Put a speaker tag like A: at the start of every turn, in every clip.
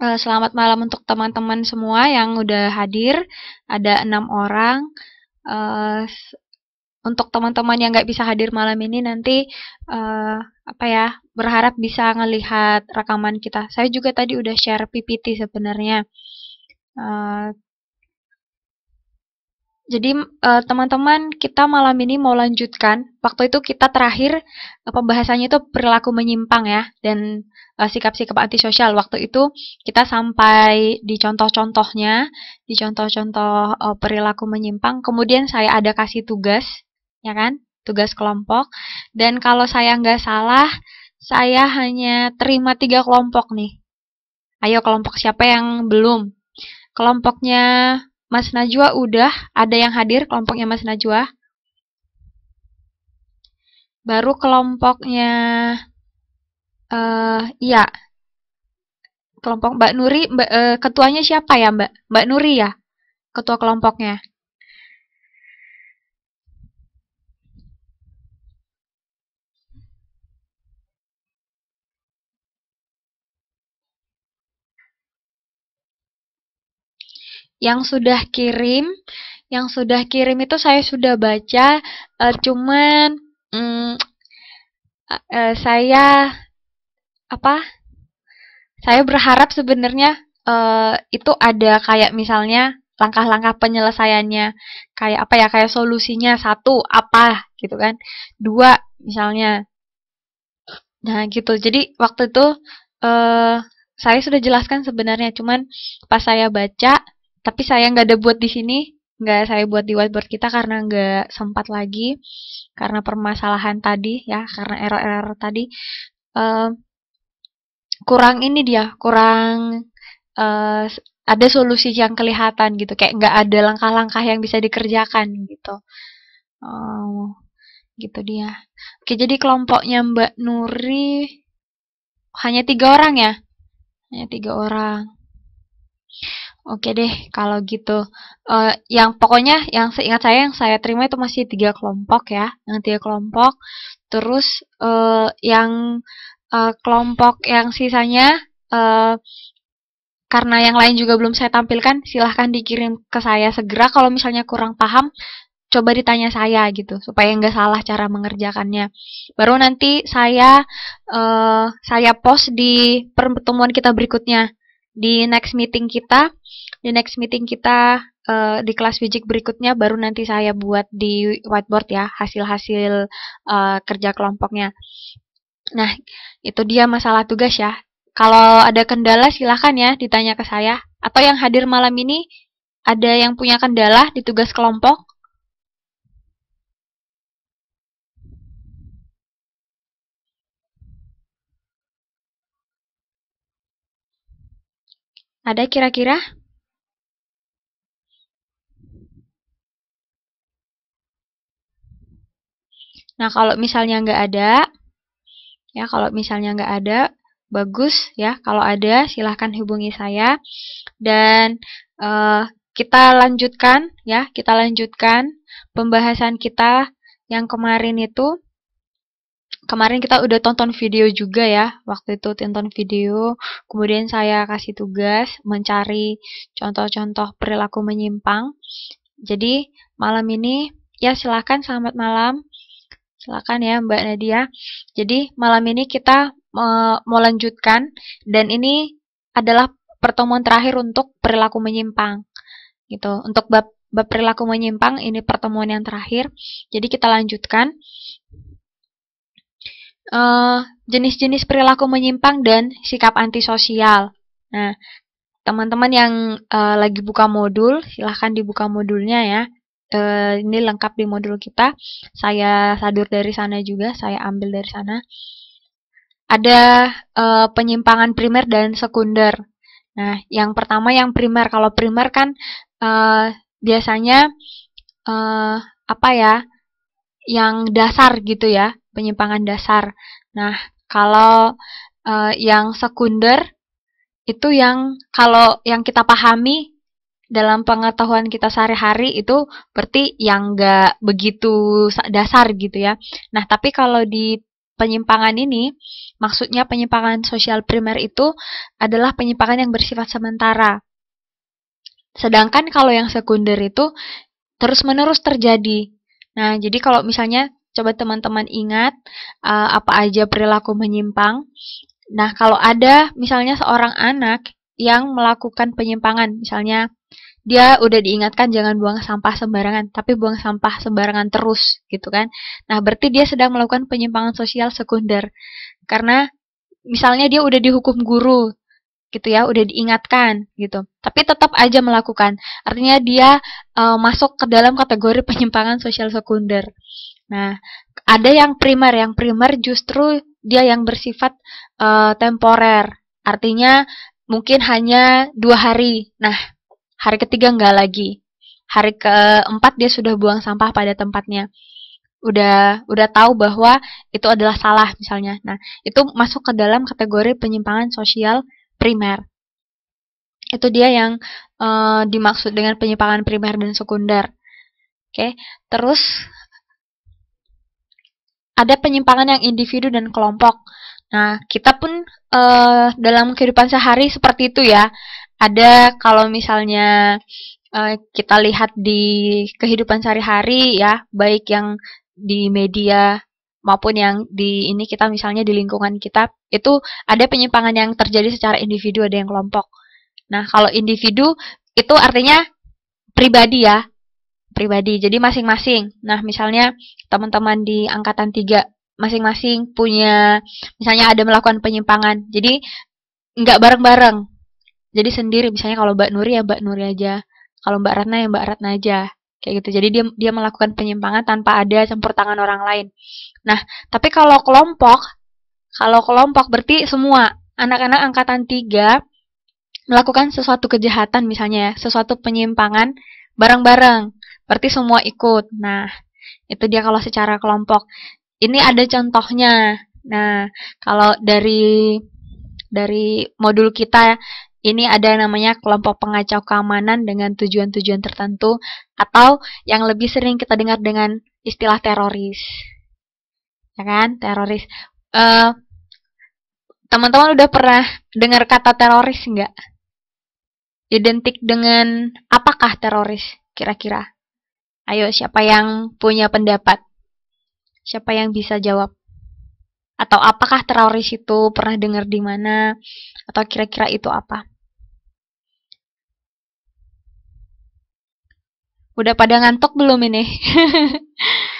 A: Eh, selamat malam untuk teman-teman semua yang udah hadir. Ada enam orang. Eh, untuk teman-teman yang nggak bisa hadir malam ini nanti eh, apa ya berharap bisa ngelihat rekaman kita. Saya juga tadi udah share PPT sebenarnya. jadi teman-teman kita malam ini mau lanjutkan. Waktu itu kita terakhir pembahasannya itu perilaku menyimpang ya dan Eh, sikap-sikap uh, antisosial. Waktu itu kita sampai di contoh-contohnya, di contoh-contoh uh, perilaku menyimpang. Kemudian saya ada kasih tugas, ya kan? Tugas kelompok. Dan kalau saya nggak salah, saya hanya terima tiga kelompok nih. Ayo kelompok siapa yang belum? Kelompoknya Mas Najwa udah, ada yang hadir kelompoknya Mas Najwa. Baru kelompoknya Uh, iya. Kelompok Mbak Nuri, Mbak, uh, ketuanya siapa ya Mbak? Mbak Nuri ya, ketua kelompoknya. yang sudah kirim yang sudah kirim itu saya sudah baca uh, cuman mm, uh, saya apa saya berharap sebenarnya uh, itu ada kayak misalnya langkah-langkah penyelesaiannya kayak apa ya kayak solusinya satu apa gitu kan dua misalnya nah gitu jadi waktu itu uh, saya sudah jelaskan sebenarnya cuman pas saya baca tapi saya nggak ada buat di sini nggak saya buat di whiteboard kita karena nggak sempat lagi karena permasalahan tadi ya karena error-error tadi uh, kurang ini dia kurang uh, ada solusi yang kelihatan gitu kayak nggak ada langkah-langkah yang bisa dikerjakan gitu oh gitu dia oke jadi kelompoknya Mbak Nuri hanya tiga orang ya hanya tiga orang Oke deh, kalau gitu. Uh, yang pokoknya yang seingat saya yang saya terima itu masih tiga kelompok ya, yang tiga kelompok. Terus uh, yang uh, kelompok yang sisanya uh, karena yang lain juga belum saya tampilkan, silahkan dikirim ke saya segera. Kalau misalnya kurang paham, coba ditanya saya gitu, supaya nggak salah cara mengerjakannya. Baru nanti saya uh, saya post di pertemuan kita berikutnya, di next meeting kita, di next meeting kita di kelas fisik berikutnya, baru nanti saya buat di whiteboard ya hasil-hasil uh, kerja kelompoknya. Nah, itu dia masalah tugas ya. Kalau ada kendala silahkan ya ditanya ke saya. Atau yang hadir malam ini, ada yang punya kendala di tugas kelompok? Ada kira-kira? Nah, kalau misalnya nggak ada, Ya, kalau misalnya nggak ada, bagus ya. Kalau ada, silahkan hubungi saya. Dan uh, kita lanjutkan ya, kita lanjutkan pembahasan kita yang kemarin itu. Kemarin kita udah tonton video juga ya, waktu itu tonton video, kemudian saya kasih tugas mencari contoh-contoh perilaku menyimpang. Jadi malam ini ya silahkan selamat malam Silakan ya Mbak Nadia. Jadi malam ini kita e, mau lanjutkan dan ini adalah pertemuan terakhir untuk perilaku menyimpang. Gitu. Untuk bab bab perilaku menyimpang ini pertemuan yang terakhir. Jadi kita lanjutkan eh, jenis-jenis perilaku menyimpang dan sikap antisosial. Nah, teman-teman yang e, lagi buka modul, silahkan dibuka modulnya ya uh, ini lengkap di modul kita. Saya sadur dari sana juga, saya ambil dari sana. Ada uh, penyimpangan primer dan sekunder. Nah, yang pertama yang primer. Kalau primer kan uh, biasanya uh, apa ya? Yang dasar gitu ya, penyimpangan dasar. Nah, kalau uh, yang sekunder itu yang kalau yang kita pahami dalam pengetahuan kita sehari-hari itu berarti yang nggak begitu dasar gitu ya. Nah, tapi kalau di penyimpangan ini, maksudnya penyimpangan sosial primer itu adalah penyimpangan yang bersifat sementara. Sedangkan kalau yang sekunder itu terus-menerus terjadi. Nah, jadi kalau misalnya coba teman-teman ingat uh, apa aja perilaku menyimpang. Nah, kalau ada misalnya seorang anak yang melakukan penyimpangan. Misalnya, dia udah diingatkan jangan buang sampah sembarangan, tapi buang sampah sembarangan terus, gitu kan. Nah, berarti dia sedang melakukan penyimpangan sosial sekunder. Karena misalnya dia udah dihukum guru, gitu ya, udah diingatkan gitu. Tapi tetap aja melakukan. Artinya dia e, masuk ke dalam kategori penyimpangan sosial sekunder. Nah, ada yang primer, yang primer justru dia yang bersifat e, temporer. Artinya mungkin hanya dua hari. Nah, hari ketiga nggak lagi. Hari keempat dia sudah buang sampah pada tempatnya. Udah udah tahu bahwa itu adalah salah misalnya. Nah, itu masuk ke dalam kategori penyimpangan sosial primer. Itu dia yang e, dimaksud dengan penyimpangan primer dan sekunder. Oke, terus ada penyimpangan yang individu dan kelompok. Nah, kita pun uh, dalam kehidupan sehari seperti itu ya. Ada kalau misalnya uh, kita lihat di kehidupan sehari-hari ya, baik yang di media maupun yang di ini kita misalnya di lingkungan kita, itu ada penyimpangan yang terjadi secara individu ada yang kelompok. Nah, kalau individu itu artinya pribadi ya, pribadi. Jadi masing-masing. Nah, misalnya teman-teman di angkatan 3 masing-masing punya misalnya ada melakukan penyimpangan. Jadi nggak bareng-bareng. Jadi sendiri misalnya kalau Mbak Nuri ya Mbak Nuri aja, kalau Mbak Ratna ya Mbak Ratna aja. Kayak gitu. Jadi dia dia melakukan penyimpangan tanpa ada campur tangan orang lain. Nah, tapi kalau kelompok kalau kelompok berarti semua anak-anak angkatan tiga melakukan sesuatu kejahatan misalnya ya, sesuatu penyimpangan bareng-bareng. Berarti semua ikut. Nah, itu dia kalau secara kelompok. Ini ada contohnya. Nah, kalau dari dari modul kita ini ada yang namanya kelompok pengacau keamanan dengan tujuan-tujuan tertentu atau yang lebih sering kita dengar dengan istilah teroris. Ya kan? Teroris. teman eh, teman-teman udah pernah dengar kata teroris nggak? Identik dengan apakah teroris kira-kira? Ayo siapa yang punya pendapat? Siapa yang bisa jawab? Atau apakah teroris itu pernah dengar di mana? Atau kira-kira itu apa? Udah pada ngantuk belum ini?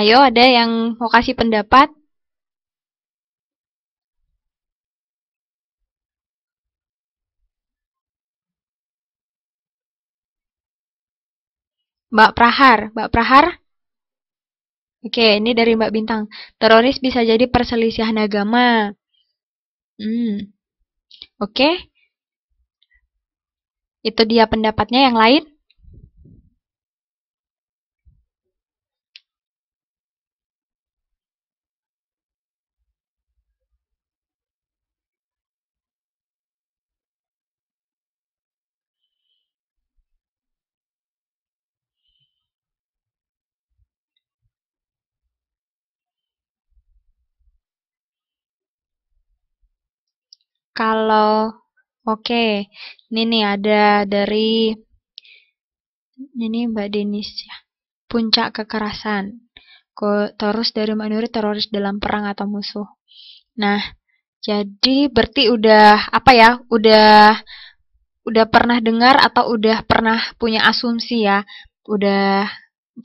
A: Ayo, ada yang mau kasih pendapat? Mbak Prahar, Mbak Prahar? Oke, ini dari Mbak Bintang. Teroris bisa jadi perselisihan agama. Hmm. Oke. Itu dia pendapatnya yang lain. kalau oke okay, ini ada dari ini Mbak Denis ya puncak kekerasan terus dari manuri teroris dalam perang atau musuh. Nah, jadi berarti udah apa ya? Udah udah pernah dengar atau udah pernah punya asumsi ya? Udah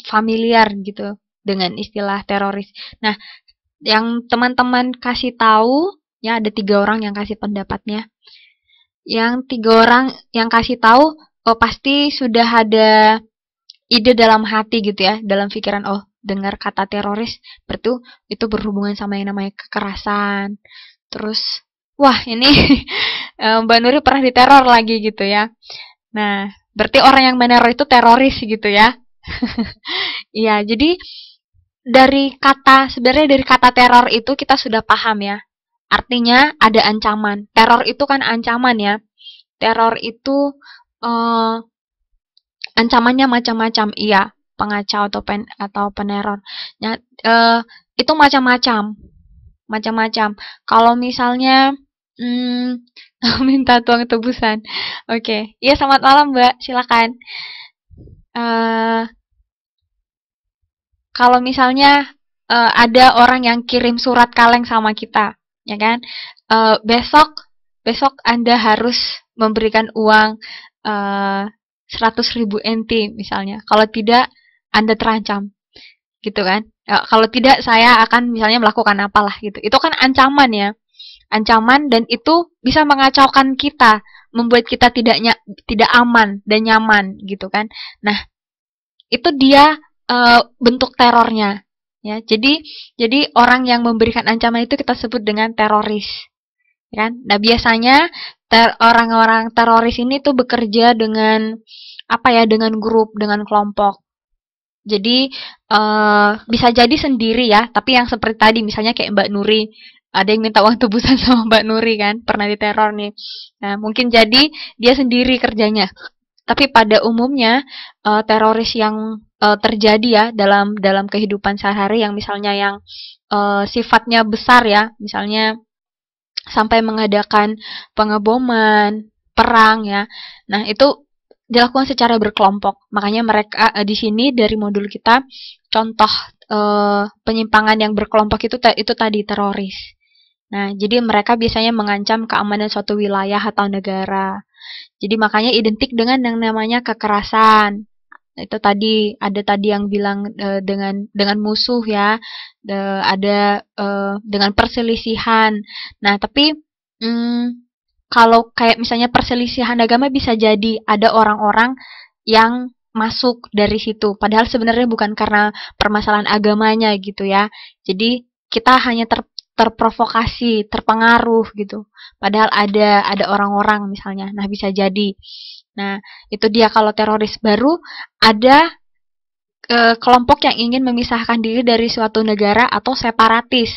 A: familiar gitu dengan istilah teroris. Nah, yang teman-teman kasih tahu ya ada tiga orang yang kasih pendapatnya yang tiga orang yang kasih tahu oh pasti sudah ada ide dalam hati gitu ya dalam pikiran oh dengar kata teroris berarti itu berhubungan sama yang namanya kekerasan terus wah ini eh, Mbak Nuri pernah diteror lagi gitu ya nah berarti orang yang meneror itu teroris gitu ya Iya, jadi dari kata sebenarnya dari kata teror itu kita sudah paham ya Artinya ada ancaman. Teror itu kan ancaman ya. Teror itu eh, ancamannya macam-macam. Iya, pengacau atau pen atau peneror. Ya, eh, itu macam-macam. Macam-macam. Kalau misalnya hmm, minta tuang tebusan. Oke. Okay. Iya, selamat malam, Mbak. Silakan. Uh, kalau misalnya uh, ada orang yang kirim surat kaleng sama kita, ya kan? Uh, besok besok Anda harus memberikan uang uh, ribu NT misalnya. Kalau tidak Anda terancam, gitu kan? Ya, kalau tidak saya akan misalnya melakukan apalah gitu. Itu kan ancaman ya, ancaman dan itu bisa mengacaukan kita, membuat kita tidak tidak aman dan nyaman gitu kan? Nah itu dia uh, bentuk terornya Ya, jadi jadi orang yang memberikan ancaman itu kita sebut dengan teroris. Ya kan? Nah, biasanya orang orang-orang teroris ini tuh bekerja dengan apa ya, dengan grup, dengan kelompok. Jadi uh, bisa jadi sendiri ya, tapi yang seperti tadi misalnya kayak Mbak Nuri ada yang minta uang tebusan sama Mbak Nuri kan, pernah diteror nih. Nah, mungkin jadi dia sendiri kerjanya. Tapi pada umumnya eh, teroris yang uh, terjadi ya dalam dalam kehidupan sehari-hari yang misalnya yang uh, sifatnya besar ya, misalnya sampai mengadakan pengeboman, perang ya. Nah, itu dilakukan secara berkelompok. Makanya mereka uh, di sini dari modul kita contoh uh, penyimpangan yang berkelompok itu itu tadi teroris. Nah, jadi mereka biasanya mengancam keamanan suatu wilayah atau negara. Jadi makanya identik dengan yang namanya kekerasan itu tadi ada tadi yang bilang e, dengan dengan musuh ya e, ada e, dengan perselisihan nah tapi mm, kalau kayak misalnya perselisihan agama bisa jadi ada orang-orang yang masuk dari situ padahal sebenarnya bukan karena permasalahan agamanya gitu ya jadi kita hanya ter terprovokasi terpengaruh gitu padahal ada ada orang-orang misalnya nah bisa jadi Nah, itu dia kalau teroris baru ada e, kelompok yang ingin memisahkan diri dari suatu negara atau separatis.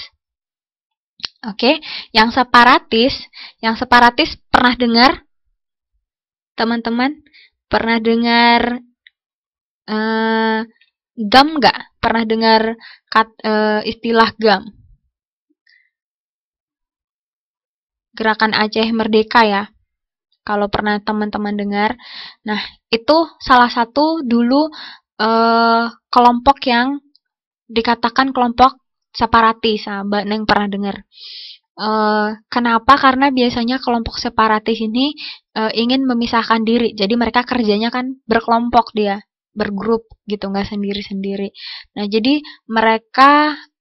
A: Oke, yang separatis, yang separatis pernah dengar teman-teman? Pernah dengar e, gam nggak? Pernah dengar kat, e, istilah gam? Gerakan Aceh Merdeka ya kalau pernah teman-teman dengar. Nah, itu salah satu dulu eh, kelompok yang dikatakan kelompok separatis, nah, Mbak Neng pernah dengar. Eh, kenapa? Karena biasanya kelompok separatis ini eh, ingin memisahkan diri, jadi mereka kerjanya kan berkelompok dia, bergrup gitu, nggak sendiri-sendiri. Nah, jadi mereka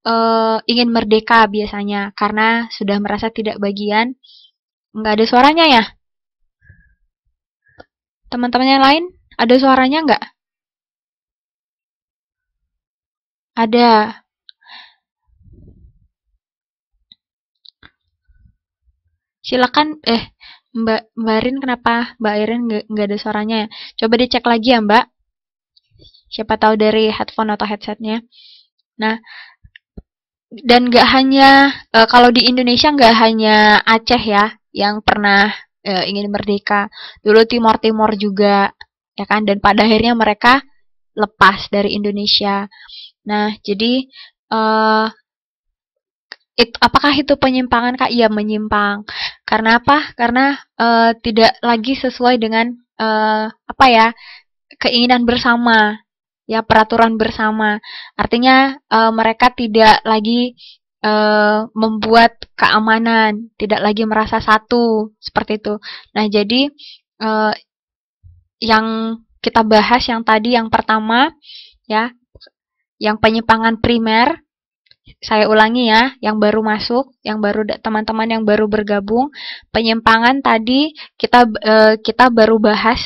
A: eh, ingin merdeka biasanya, karena sudah merasa tidak bagian. Nggak ada suaranya ya? Teman-temannya lain, ada suaranya nggak? Ada. Silakan, eh, Mbak, Mbak kenapa Mbak Irin nggak ada suaranya ya? Coba dicek lagi ya Mbak. Siapa tahu dari headphone atau headsetnya. Nah, dan nggak hanya e, kalau di Indonesia nggak hanya Aceh ya yang pernah e, ingin merdeka. Dulu Timor-Timor juga ya kan dan pada akhirnya mereka lepas dari Indonesia. Nah, jadi e, it, apakah itu penyimpangan Kak? Iya, menyimpang. Karena apa? Karena uh, tidak lagi sesuai dengan uh, apa ya? keinginan bersama, ya peraturan bersama. Artinya uh, mereka tidak lagi uh, membuat keamanan, tidak lagi merasa satu seperti itu. Nah, jadi uh, yang kita bahas yang tadi yang pertama ya, yang penyimpangan primer saya ulangi ya, yang baru masuk, yang baru teman-teman yang baru bergabung, penyimpangan tadi kita uh, kita baru bahas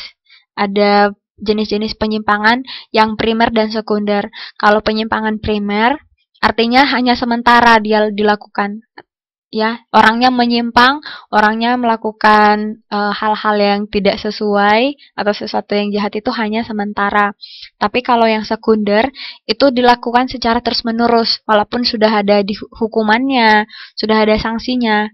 A: ada jenis-jenis penyimpangan yang primer dan sekunder. Kalau penyimpangan primer Artinya hanya sementara dia dilakukan. Ya, orangnya menyimpang, orangnya melakukan eh, hal-hal e, yang tidak sesuai atau sesuatu yang jahat itu hanya sementara. Tapi kalau yang sekunder itu dilakukan secara terus-menerus walaupun sudah ada di hukumannya, sudah ada sanksinya,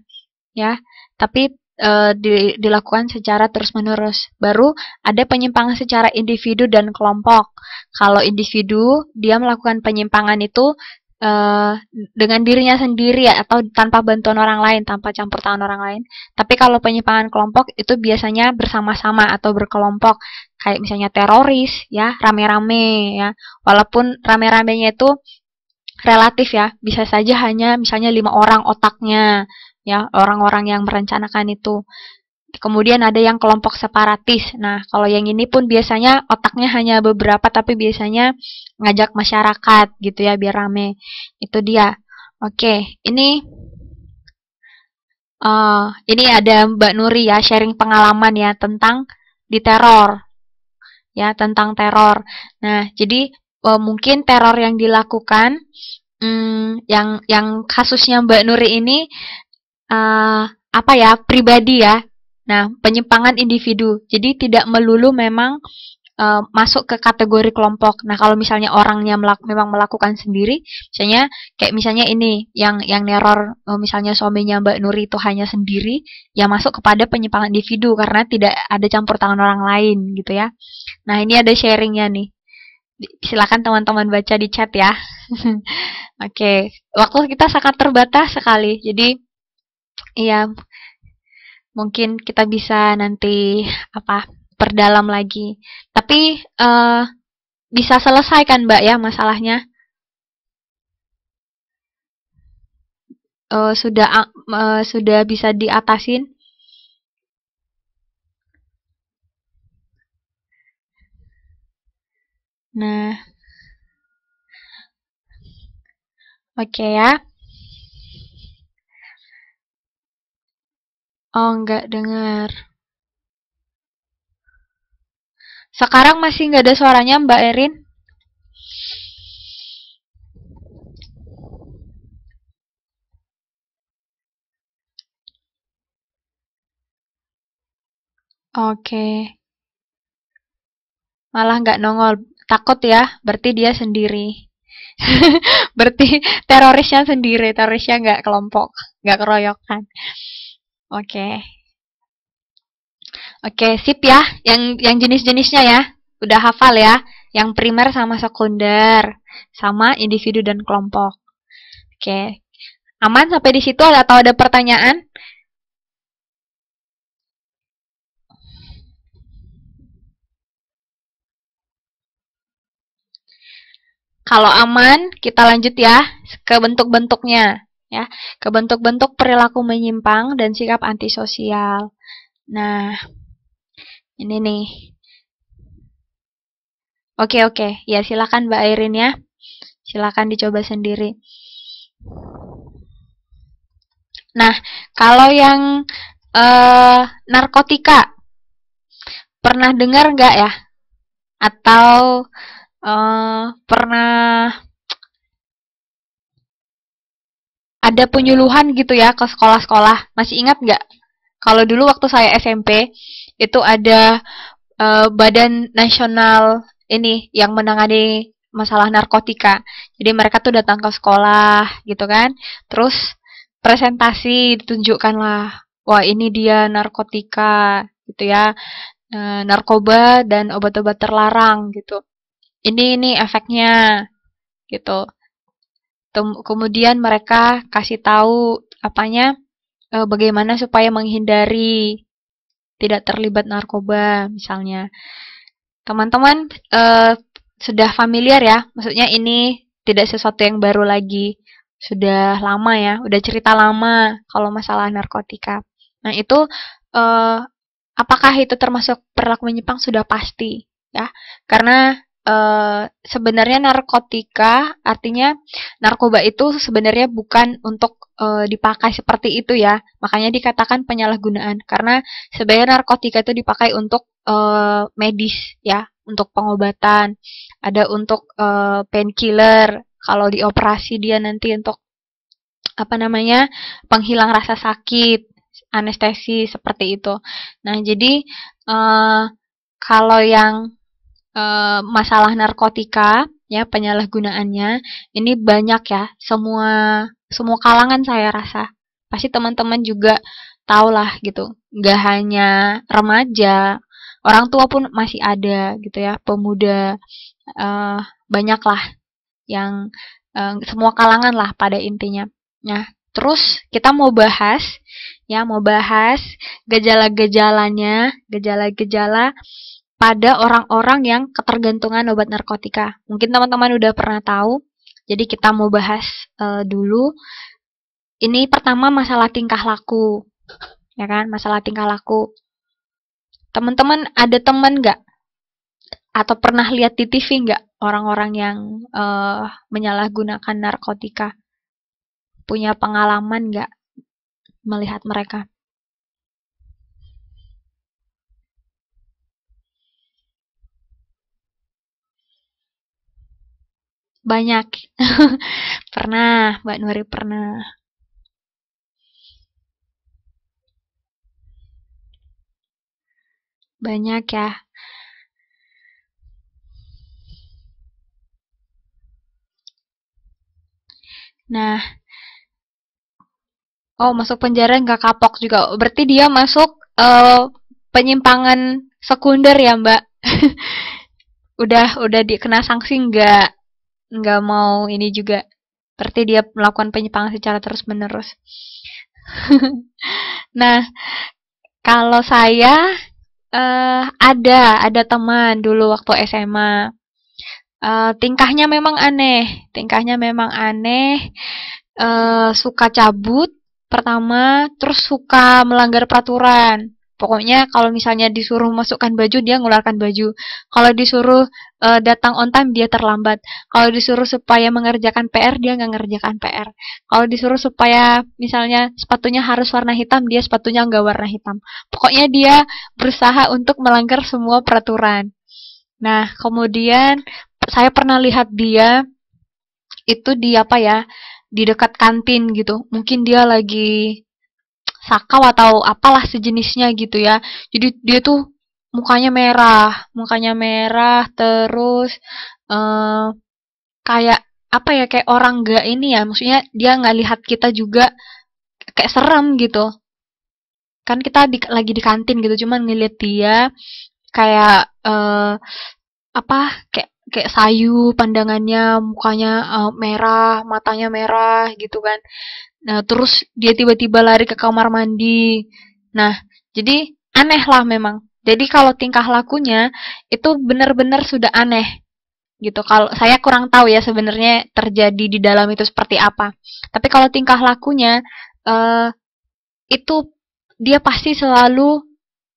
A: ya. Tapi e, di, dilakukan secara terus-menerus. Baru ada penyimpangan secara individu dan kelompok. Kalau individu, dia melakukan penyimpangan itu uh, dengan dirinya sendiri ya atau tanpa bantuan orang lain, tanpa campur tangan orang lain. Tapi kalau penyimpangan kelompok itu biasanya bersama-sama atau berkelompok, kayak misalnya teroris, ya rame-rame, ya. Walaupun rame-ramenya itu relatif ya, bisa saja hanya misalnya lima orang otaknya, ya orang-orang yang merencanakan itu. Kemudian ada yang kelompok separatis. Nah, kalau yang ini pun biasanya otaknya hanya beberapa tapi biasanya ngajak masyarakat gitu ya biar rame. Itu dia. Oke, ini uh, ini ada Mbak Nuri ya sharing pengalaman ya tentang di teror, Ya, tentang teror. Nah, jadi uh, mungkin teror yang dilakukan hmm, yang yang kasusnya Mbak Nuri ini uh, apa ya pribadi ya Nah, penyimpangan individu. Jadi tidak melulu memang uh, masuk ke kategori kelompok. Nah, kalau misalnya orangnya melak memang melakukan sendiri, misalnya kayak misalnya ini yang yang neror eh, misalnya suaminya Mbak Nuri itu hanya sendiri, ya masuk kepada penyimpangan individu karena tidak ada campur tangan orang lain gitu ya. Nah, ini ada sharingnya nih. Silakan teman-teman baca di chat ya. Oke, okay. waktu kita sangat terbatas sekali. Jadi Iya, mungkin kita bisa nanti apa perdalam lagi. Tapi uh, bisa selesaikan Mbak ya masalahnya? Uh, sudah uh, sudah bisa diatasin? Nah, oke okay ya. Oh, nggak dengar. Sekarang masih nggak ada suaranya Mbak Erin? Oke. Malah nggak nongol. Takut ya, berarti dia sendiri. berarti terorisnya sendiri, terorisnya nggak kelompok, nggak keroyokan. Oke. Okay. Oke, okay, sip ya. Yang yang jenis-jenisnya ya. Udah hafal ya. Yang primer sama sekunder, sama individu dan kelompok. Oke. Okay. Aman sampai di situ atau ada pertanyaan? Kalau aman, kita lanjut ya ke bentuk-bentuknya ya, ke bentuk-bentuk perilaku menyimpang dan sikap antisosial. Nah, ini nih. Oke, oke. Ya, silakan Mbak Airin ya. Silakan dicoba sendiri. Nah, kalau yang eh, narkotika, pernah dengar nggak ya? Atau eh, pernah ada penyuluhan gitu ya ke sekolah-sekolah. Masih ingat nggak? Kalau dulu waktu saya SMP itu ada uh, badan nasional ini yang menangani masalah narkotika. Jadi mereka tuh datang ke sekolah gitu kan. Terus presentasi ditunjukkan Wah, ini dia narkotika gitu ya. E, narkoba dan obat-obat terlarang gitu. Ini ini efeknya gitu kemudian mereka kasih tahu apanya e, bagaimana supaya menghindari tidak terlibat narkoba misalnya. Teman-teman e, sudah familiar ya, maksudnya ini tidak sesuatu yang baru lagi. Sudah lama ya, udah cerita lama kalau masalah narkotika. Nah, itu e, apakah itu termasuk perilaku menyimpang sudah pasti ya. Karena Eh, sebenarnya narkotika artinya narkoba itu sebenarnya bukan untuk uh, dipakai seperti itu ya makanya dikatakan penyalahgunaan karena sebenarnya narkotika itu dipakai untuk uh, medis ya untuk pengobatan ada untuk painkiller kalau dioperasi dia nanti untuk apa namanya penghilang rasa sakit anestesi seperti itu nah jadi kalau yang Eh, masalah narkotika ya penyalahgunaannya ini banyak ya semua semua kalangan saya rasa pasti teman-teman juga tahu lah gitu nggak hanya remaja orang tua pun masih ada gitu ya pemuda uh, eh, banyak lah yang uh, semua kalangan lah pada intinya nah terus kita mau bahas ya mau bahas gejala-gejalanya gejala-gejala pada orang-orang yang ketergantungan obat narkotika. Mungkin teman-teman udah pernah tahu, jadi kita mau bahas e, dulu. Ini pertama masalah tingkah laku, ya kan? Masalah tingkah laku. Teman-teman ada teman nggak? Atau pernah lihat di TV nggak orang-orang yang e, menyalahgunakan narkotika? Punya pengalaman nggak melihat mereka? Banyak. pernah, Mbak Nuri pernah. Banyak ya. Nah, oh masuk penjara nggak kapok juga. Berarti dia masuk uh, penyimpangan sekunder ya Mbak. udah udah dikena sanksi nggak? nggak mau ini juga seperti dia melakukan penyimpangan secara terus menerus nah kalau saya uh, ada ada teman dulu waktu SMA uh, eh, tingkahnya memang aneh tingkahnya memang aneh uh, suka cabut pertama terus suka melanggar peraturan Pokoknya kalau misalnya disuruh masukkan baju dia ngeluarkan baju. Kalau disuruh uh, datang on time dia terlambat. Kalau disuruh supaya mengerjakan PR dia nggak ngerjakan PR. Kalau disuruh supaya misalnya sepatunya harus warna hitam dia sepatunya nggak warna hitam. Pokoknya dia berusaha untuk melanggar semua peraturan. Nah kemudian saya pernah lihat dia itu di apa ya di dekat kantin gitu. Mungkin dia lagi sakau atau apalah sejenisnya gitu ya. Jadi dia tuh mukanya merah, mukanya merah terus uh, kayak apa ya kayak orang gak ini ya, maksudnya dia nggak lihat kita juga kayak serem gitu. Kan kita di, lagi di kantin gitu, cuman ngeliat dia kayak uh, apa kayak kayak sayu pandangannya mukanya uh, merah matanya merah gitu kan Nah, terus dia tiba-tiba lari ke kamar mandi. Nah, jadi aneh lah memang. Jadi kalau tingkah lakunya itu benar-benar sudah aneh gitu. Kalau saya kurang tahu ya sebenarnya terjadi di dalam itu seperti apa. Tapi kalau tingkah lakunya eh, itu dia pasti selalu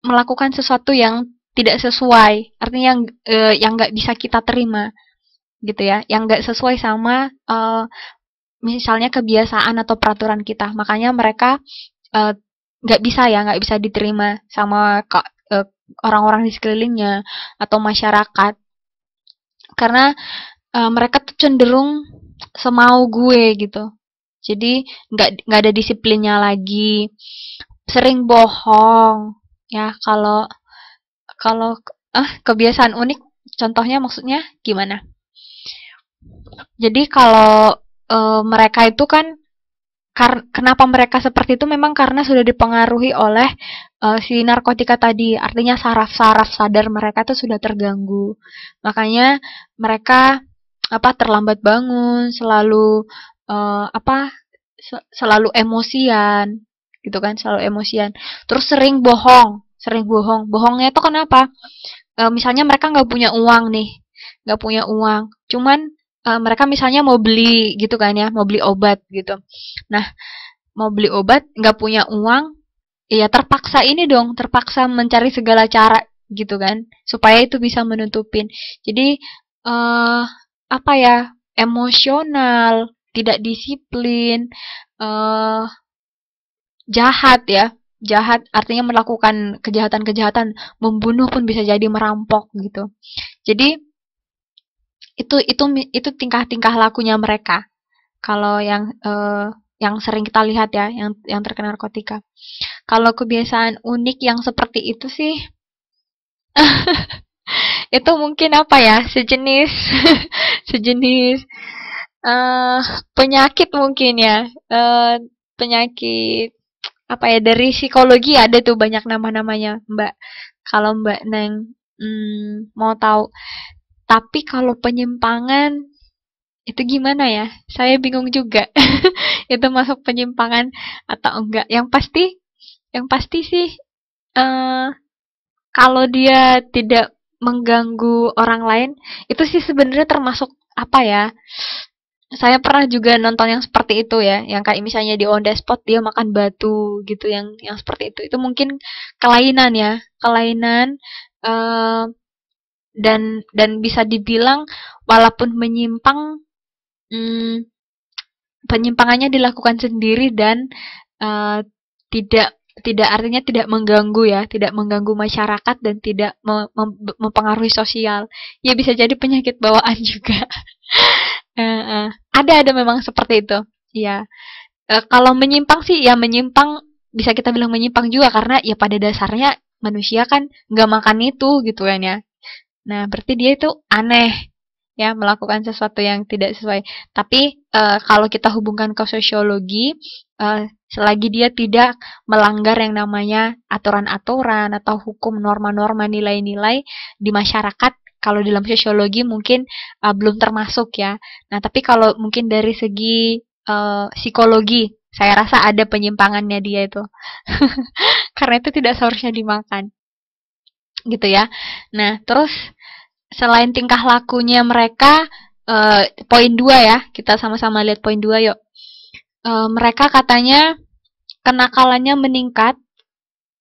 A: melakukan sesuatu yang tidak sesuai, artinya eh, yang nggak bisa kita terima gitu ya, yang nggak sesuai sama uh, misalnya kebiasaan atau peraturan kita makanya mereka eh, nggak uh, bisa ya nggak bisa diterima sama eh, orang-orang uh, di sekelilingnya atau masyarakat karena uh, mereka tuh cenderung semau gue gitu jadi nggak nggak ada disiplinnya lagi sering bohong ya kalau kalau ah kebiasaan unik contohnya maksudnya gimana jadi kalau uh, mereka itu kan kenapa mereka seperti itu memang karena sudah dipengaruhi oleh uh, si narkotika tadi. Artinya saraf-saraf sadar mereka itu sudah terganggu. Makanya mereka apa terlambat bangun, selalu uh, apa selalu emosian gitu kan, selalu emosian. Terus sering bohong, sering bohong. Bohongnya itu kenapa? e, misalnya mereka nggak punya uang nih, nggak punya uang. Cuman Eh, mereka misalnya mau beli gitu kan ya, mau beli obat gitu. Nah, mau beli obat nggak punya uang, ya terpaksa ini dong, terpaksa mencari segala cara gitu kan, supaya itu bisa menutupin. Jadi uh, apa ya, emosional, tidak disiplin, uh, jahat ya, jahat artinya melakukan kejahatan-kejahatan membunuh pun bisa jadi merampok gitu jadi itu itu itu tingkah-tingkah lakunya mereka. Kalau yang uh, yang sering kita lihat ya, yang yang terkena narkotika. Kalau kebiasaan unik yang seperti itu sih, itu mungkin apa ya, sejenis sejenis uh, penyakit mungkin ya, uh, penyakit apa ya dari psikologi ada tuh banyak nama-namanya Mbak. Kalau Mbak Neng hmm, mau tahu tapi kalau penyimpangan itu gimana ya? Saya bingung juga. itu masuk penyimpangan atau enggak? Yang pasti, yang pasti sih uh, kalau dia tidak mengganggu orang lain, itu sih sebenarnya termasuk apa ya? saya pernah juga nonton yang seperti itu ya, yang kayak misalnya di on the spot dia makan batu gitu, yang yang seperti itu. Itu mungkin kelainan ya, kelainan uh, dan dan bisa dibilang walaupun menyimpang hmm, penyimpangannya dilakukan sendiri dan uh, tidak tidak artinya tidak mengganggu ya, tidak mengganggu masyarakat dan tidak mem mempengaruhi sosial. Ya bisa jadi penyakit bawaan juga. Ada ada memang seperti itu. Ya. Uh, kalau menyimpang sih ya menyimpang bisa kita bilang menyimpang juga karena ya pada dasarnya manusia kan nggak makan itu gitu kan ya Nah, berarti dia itu aneh ya melakukan sesuatu yang tidak sesuai. Tapi e, kalau kita hubungkan ke sosiologi, e, selagi dia tidak melanggar yang namanya aturan-aturan atau hukum norma-norma nilai-nilai di masyarakat, kalau dalam sosiologi mungkin e, belum termasuk ya. Nah, tapi kalau mungkin dari segi e, psikologi, saya rasa ada penyimpangannya dia itu. Karena itu tidak seharusnya dimakan. Gitu ya. Nah, terus selain tingkah lakunya mereka, uh, poin dua ya, kita sama-sama lihat poin dua yuk. Uh, mereka katanya kenakalannya meningkat,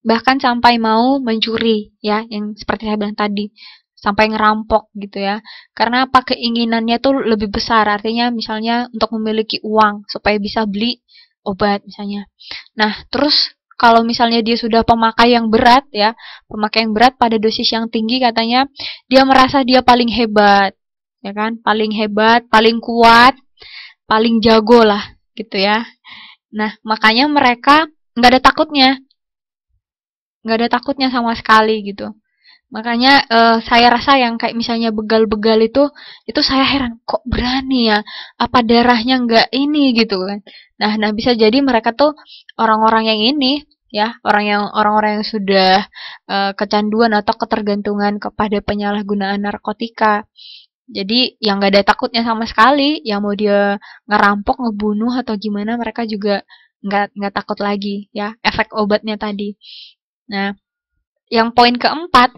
A: bahkan sampai mau mencuri ya, yang seperti saya bilang tadi sampai ngerampok gitu ya. Karena apa keinginannya tuh lebih besar. Artinya misalnya untuk memiliki uang supaya bisa beli obat misalnya. Nah, terus kalau misalnya dia sudah pemakai yang berat ya, pemakai yang berat pada dosis yang tinggi katanya dia merasa dia paling hebat, ya kan? Paling hebat, paling kuat, paling jago lah gitu ya. Nah, makanya mereka nggak ada takutnya. Nggak ada takutnya sama sekali gitu. Makanya uh, saya rasa yang kayak misalnya begal-begal itu, itu saya heran kok berani ya, apa darahnya nggak ini gitu kan. Nah, nah bisa jadi mereka tuh orang-orang yang ini ya, orang yang orang-orang yang sudah uh, kecanduan atau ketergantungan kepada penyalahgunaan narkotika. Jadi yang nggak ada takutnya sama sekali, yang mau dia ngerampok, ngebunuh atau gimana mereka juga nggak nggak takut lagi ya efek obatnya tadi. Nah, yang poin keempat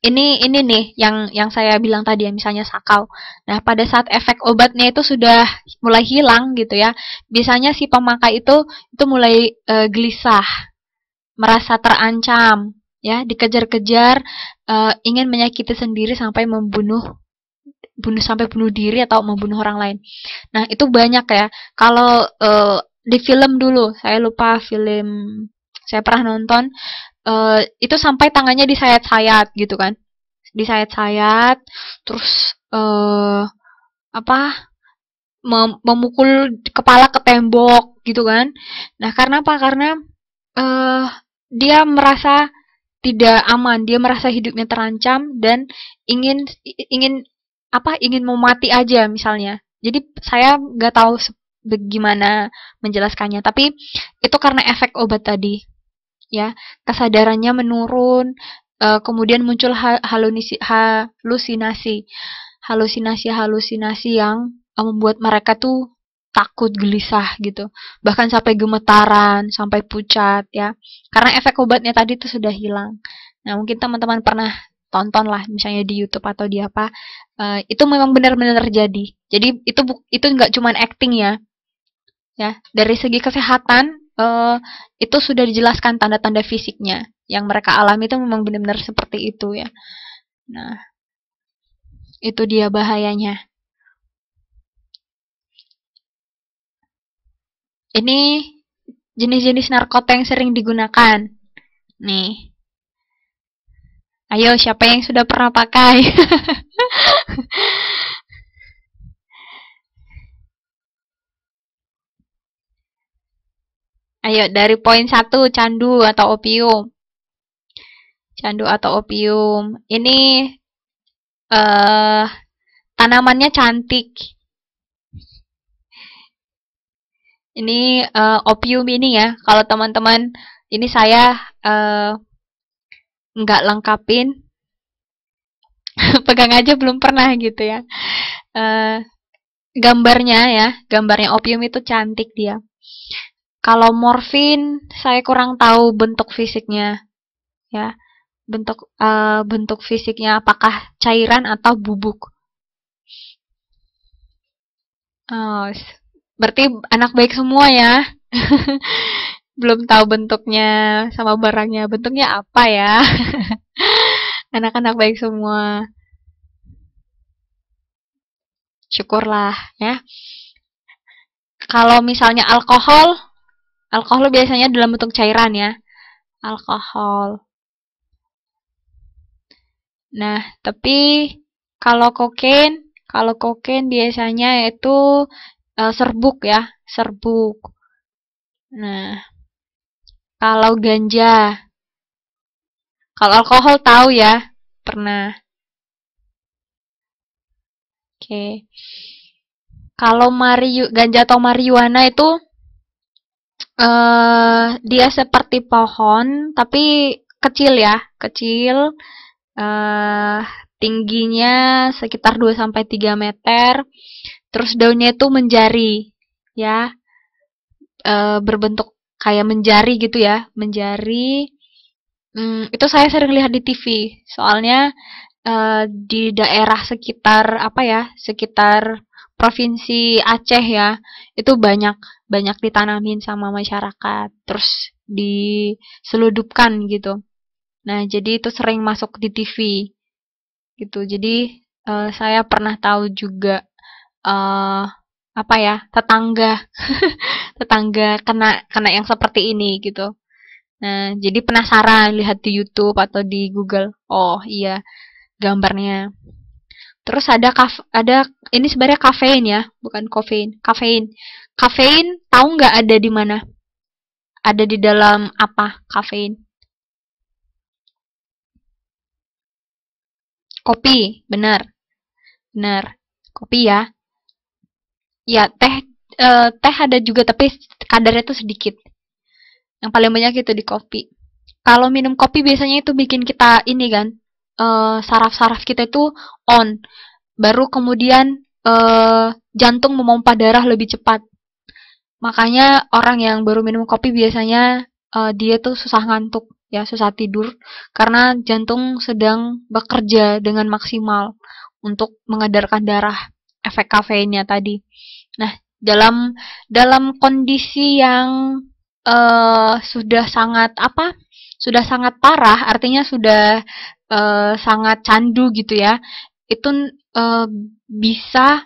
A: ini ini nih yang yang saya bilang tadi ya misalnya sakau. Nah, pada saat efek obatnya itu sudah mulai hilang gitu ya. Biasanya si pemakai itu itu mulai e, gelisah, merasa terancam, ya, dikejar-kejar, e, ingin menyakiti sendiri sampai membunuh bunuh sampai bunuh diri atau membunuh orang lain. Nah, itu banyak ya. Kalau e, di film dulu, saya lupa film saya pernah nonton uh, itu sampai tangannya disayat-sayat gitu kan disayat-sayat terus uh, apa mem memukul kepala ke tembok gitu kan nah karena apa karena uh, dia merasa tidak aman dia merasa hidupnya terancam dan ingin ingin apa ingin mau mati aja misalnya jadi saya nggak tahu gimana menjelaskannya tapi itu karena efek obat tadi ya kesadarannya menurun eh, kemudian muncul halusinasi halusinasi halusinasi halusinasi yang eh, membuat mereka tuh takut gelisah gitu bahkan sampai gemetaran sampai pucat ya karena efek obatnya tadi tuh sudah hilang nah mungkin teman-teman pernah tonton lah misalnya di YouTube atau di apa uh, itu memang benar-benar terjadi jadi itu itu nggak cuma acting ya ya dari segi kesehatan uh, itu sudah dijelaskan tanda-tanda fisiknya yang mereka alami itu memang benar-benar seperti itu ya. Nah, itu dia bahayanya. Ini jenis-jenis narkoba yang sering digunakan. Nih. Ayo, siapa yang sudah pernah pakai? Ayo dari poin satu candu atau opium. Candu atau opium. Ini uh, tanamannya cantik. Ini uh, opium ini ya. Kalau teman-teman ini saya uh, nggak lengkapin. Pegang aja belum pernah gitu ya. Uh, gambarnya ya, gambarnya opium itu cantik dia. Kalau morfin, saya kurang tahu bentuk fisiknya, ya bentuk uh, bentuk fisiknya apakah cairan atau bubuk. Oh, berarti anak baik semua ya. Belum tahu bentuknya sama barangnya, bentuknya apa ya? Anak-anak baik semua. Syukurlah ya kalau misalnya alkohol Alkohol biasanya dalam bentuk cairan ya. Alkohol. Nah, tapi kalau kokain, kalau kokain biasanya itu uh, serbuk ya, serbuk. Nah, kalau ganja, kalau alkohol tahu ya, pernah. Oke. Okay. Kalau mariu, ganja atau marijuana itu uh, dia seperti pohon tapi kecil ya, kecil. Uh, tingginya sekitar 2 sampai 3 meter. Terus daunnya itu menjari ya. uh, berbentuk kayak menjari gitu ya, menjari. Hmm, itu saya sering lihat di TV. Soalnya uh, di daerah sekitar apa ya? Sekitar provinsi Aceh ya itu banyak banyak ditanamin sama masyarakat terus diseludupkan gitu nah jadi itu sering masuk di TV gitu jadi uh, saya pernah tahu juga uh, apa ya tetangga tetangga kena kena yang seperti ini gitu nah jadi penasaran lihat di YouTube atau di Google oh iya gambarnya Terus ada kaf ada ini sebenarnya kafein ya, bukan kofein, kafein. Kafein tahu nggak ada di mana? Ada di dalam apa kafein? Kopi, benar. Benar. Kopi ya. Ya, teh eh, teh ada juga tapi kadarnya tuh sedikit. Yang paling banyak itu di kopi. Kalau minum kopi biasanya itu bikin kita ini kan Eh, saraf-saraf uh, kita itu on. Baru kemudian uh, jantung memompa darah lebih cepat. Makanya orang yang baru minum kopi biasanya uh, dia tuh susah ngantuk, ya susah tidur karena jantung sedang bekerja dengan maksimal untuk mengedarkan darah efek kafeinnya tadi. Nah, dalam dalam kondisi yang uh, sudah sangat apa? sudah sangat parah, artinya sudah e, sangat candu gitu ya, itu e, bisa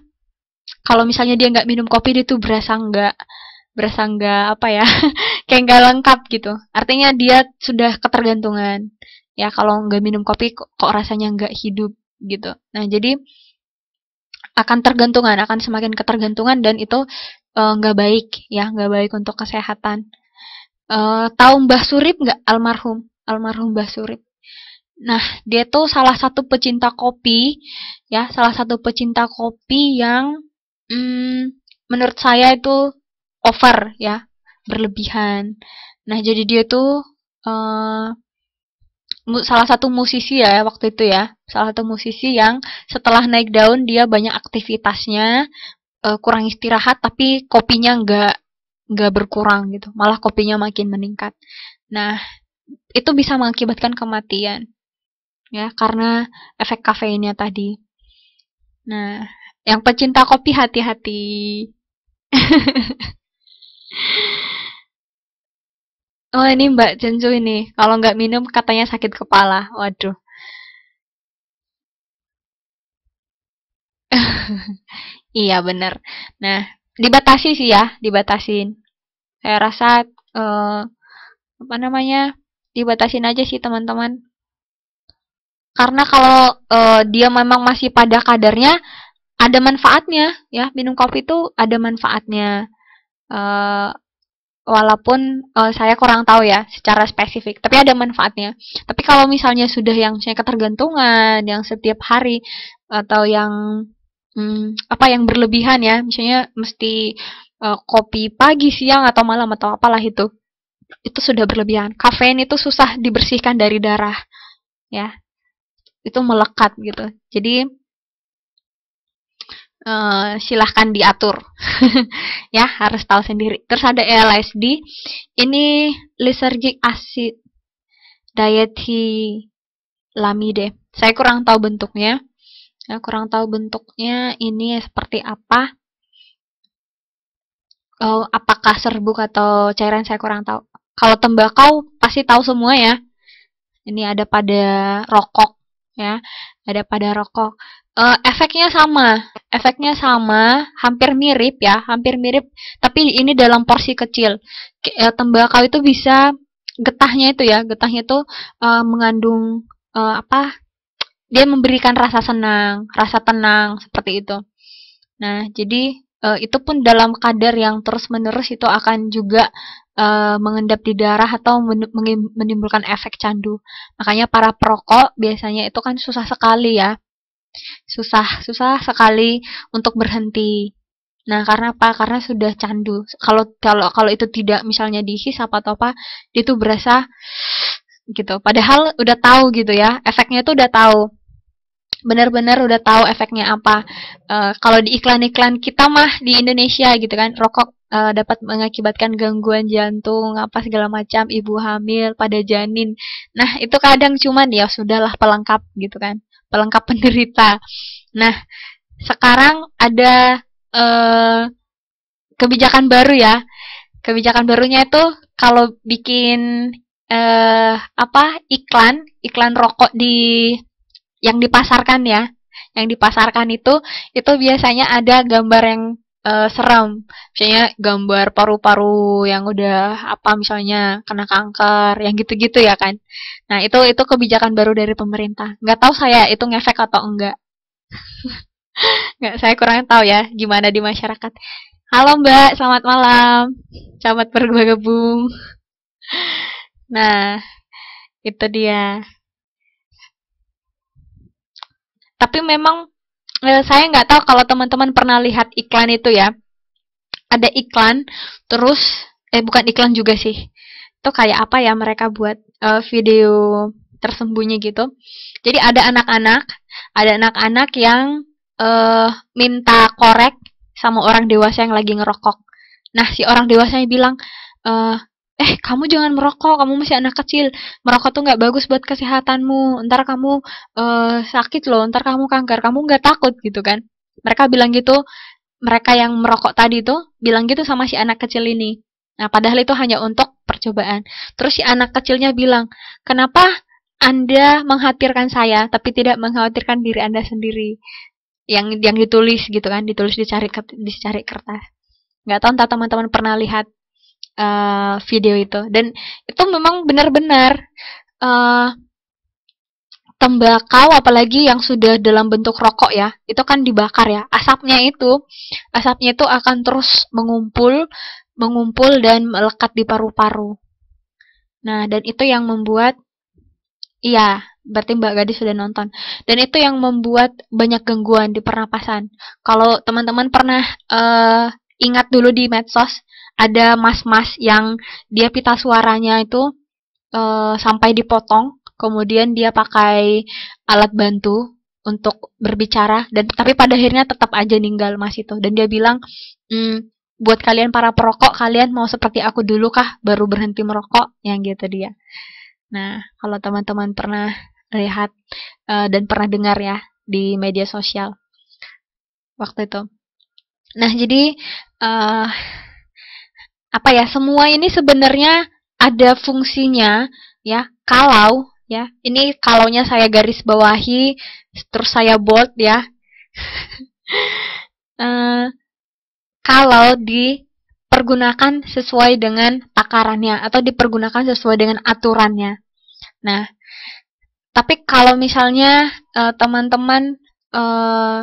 A: kalau misalnya dia nggak minum kopi dia tuh berasa nggak berasa nggak apa ya kayak nggak lengkap gitu artinya dia sudah ketergantungan ya kalau nggak minum kopi kok, rasanya nggak hidup gitu nah jadi akan tergantungan akan semakin ketergantungan dan itu eh, nggak uh, baik ya nggak baik untuk kesehatan uh, tahu Mbah Surip nggak almarhum almarhum Mbah Surip nah dia tuh salah satu pecinta kopi ya salah satu pecinta kopi yang mm, menurut saya itu over ya berlebihan nah jadi dia tuh uh, salah satu musisi ya waktu itu ya salah satu musisi yang setelah naik daun dia banyak aktivitasnya eh, kurang istirahat tapi kopinya nggak nggak berkurang gitu, malah kopinya makin meningkat. Nah, itu bisa mengakibatkan kematian ya karena efek kafeinnya tadi. Nah, yang pecinta kopi hati-hati. oh ini Mbak Jenju ini, kalau nggak minum katanya sakit kepala. Waduh. iya bener. Nah, dibatasi sih ya, dibatasin saya rasa uh, apa namanya dibatasin aja sih teman-teman karena kalau uh, dia memang masih pada kadarnya ada manfaatnya ya minum kopi itu ada manfaatnya uh, walaupun uh, saya kurang tahu ya secara spesifik, tapi ada manfaatnya. Tapi kalau misalnya sudah yang misalnya ketergantungan, yang setiap hari atau yang hmm, apa yang berlebihan ya, misalnya mesti uh, kopi pagi, siang, atau malam, atau apalah itu. Itu sudah berlebihan. Kafein itu susah dibersihkan dari darah. Ya, itu melekat gitu. Jadi, uh, silahkan diatur. ya, harus tahu sendiri. Terus ada LSD. Ini lysergic acid lamide Saya kurang tahu bentuknya. Ya, kurang tahu bentuknya ini seperti apa oh, apakah serbuk atau cairan saya kurang tahu. Kalau tembakau pasti tahu semua ya. Ini ada pada rokok ya, ada pada rokok. Uh, efeknya sama, efeknya sama, hampir mirip ya, hampir mirip. Tapi ini dalam porsi kecil. Eh, tembakau itu bisa getahnya itu ya, getahnya itu uh, mengandung uh, apa? Dia memberikan rasa senang, rasa tenang seperti itu. Nah, jadi uh, itu pun dalam kadar yang terus-menerus itu akan juga uh, mengendap di darah atau menimbulkan efek candu. Makanya para perokok biasanya itu kan susah sekali ya. Susah, susah sekali untuk berhenti. Nah, karena apa? Karena sudah candu. Kalau kalau kalau itu tidak misalnya dihisap atau apa, dia tuh berasa gitu. Padahal udah tahu gitu ya, efeknya itu udah tahu benar-benar udah tahu efeknya apa. Uh, kalau di iklan-iklan kita mah di Indonesia gitu kan, rokok uh, dapat mengakibatkan gangguan jantung, apa segala macam, ibu hamil, pada janin. Nah, itu kadang cuman ya sudahlah pelengkap gitu kan, pelengkap penderita. Nah, sekarang ada uh, kebijakan baru ya. Kebijakan barunya itu kalau bikin eh, apa iklan iklan rokok di yang dipasarkan ya. Yang dipasarkan itu itu biasanya ada gambar yang uh, seram. Misalnya gambar paru-paru yang udah apa misalnya kena kanker, yang gitu-gitu ya kan. Nah, itu itu kebijakan baru dari pemerintah. Nggak tahu saya itu ngefek atau enggak. Nggak, saya kurang tahu ya gimana di masyarakat. Halo Mbak, selamat malam. Selamat bergabung. Nah, itu dia. Tapi memang eh, saya nggak tahu kalau teman-teman pernah lihat iklan itu ya. Ada iklan, terus eh bukan iklan juga sih. Itu kayak apa ya mereka buat eh, video tersembunyi gitu. Jadi ada anak-anak, ada anak-anak yang uh, minta korek sama orang dewasa yang lagi ngerokok. Nah, si orang dewasanya bilang, uh, eh kamu jangan merokok kamu masih anak kecil merokok tuh nggak bagus buat kesehatanmu ntar kamu uh, sakit loh ntar kamu kanker kamu nggak takut gitu kan mereka bilang gitu mereka yang merokok tadi tuh bilang gitu sama si anak kecil ini nah padahal itu hanya untuk percobaan terus si anak kecilnya bilang kenapa anda mengkhawatirkan saya tapi tidak mengkhawatirkan diri anda sendiri yang yang ditulis gitu kan ditulis dicari dicari kertas nggak tahu entah teman-teman pernah lihat uh, video itu dan itu memang benar-benar uh, tembakau apalagi yang sudah dalam bentuk rokok ya itu kan dibakar ya asapnya itu asapnya itu akan terus mengumpul mengumpul dan melekat di paru-paru nah dan itu yang membuat iya berarti Mbak Gadis sudah nonton. Dan itu yang membuat banyak gangguan di pernapasan. Kalau teman-teman pernah uh, ingat dulu di medsos, ada mas-mas yang dia pita suaranya itu e, sampai dipotong, kemudian dia pakai alat bantu untuk berbicara dan tapi pada akhirnya tetap aja ninggal mas itu dan dia bilang mm, buat kalian para perokok kalian mau seperti aku dulu kah baru berhenti merokok yang gitu dia nah kalau teman-teman pernah lihat uh, dan pernah dengar ya di media sosial waktu itu nah jadi uh, apa ya semua ini sebenarnya ada fungsinya ya kalau ya ini kalaunya saya garis bawahi terus saya bold ya uh, kalau dipergunakan sesuai dengan takarannya atau dipergunakan sesuai dengan aturannya nah tapi kalau misalnya eh, teman-teman uh, uh,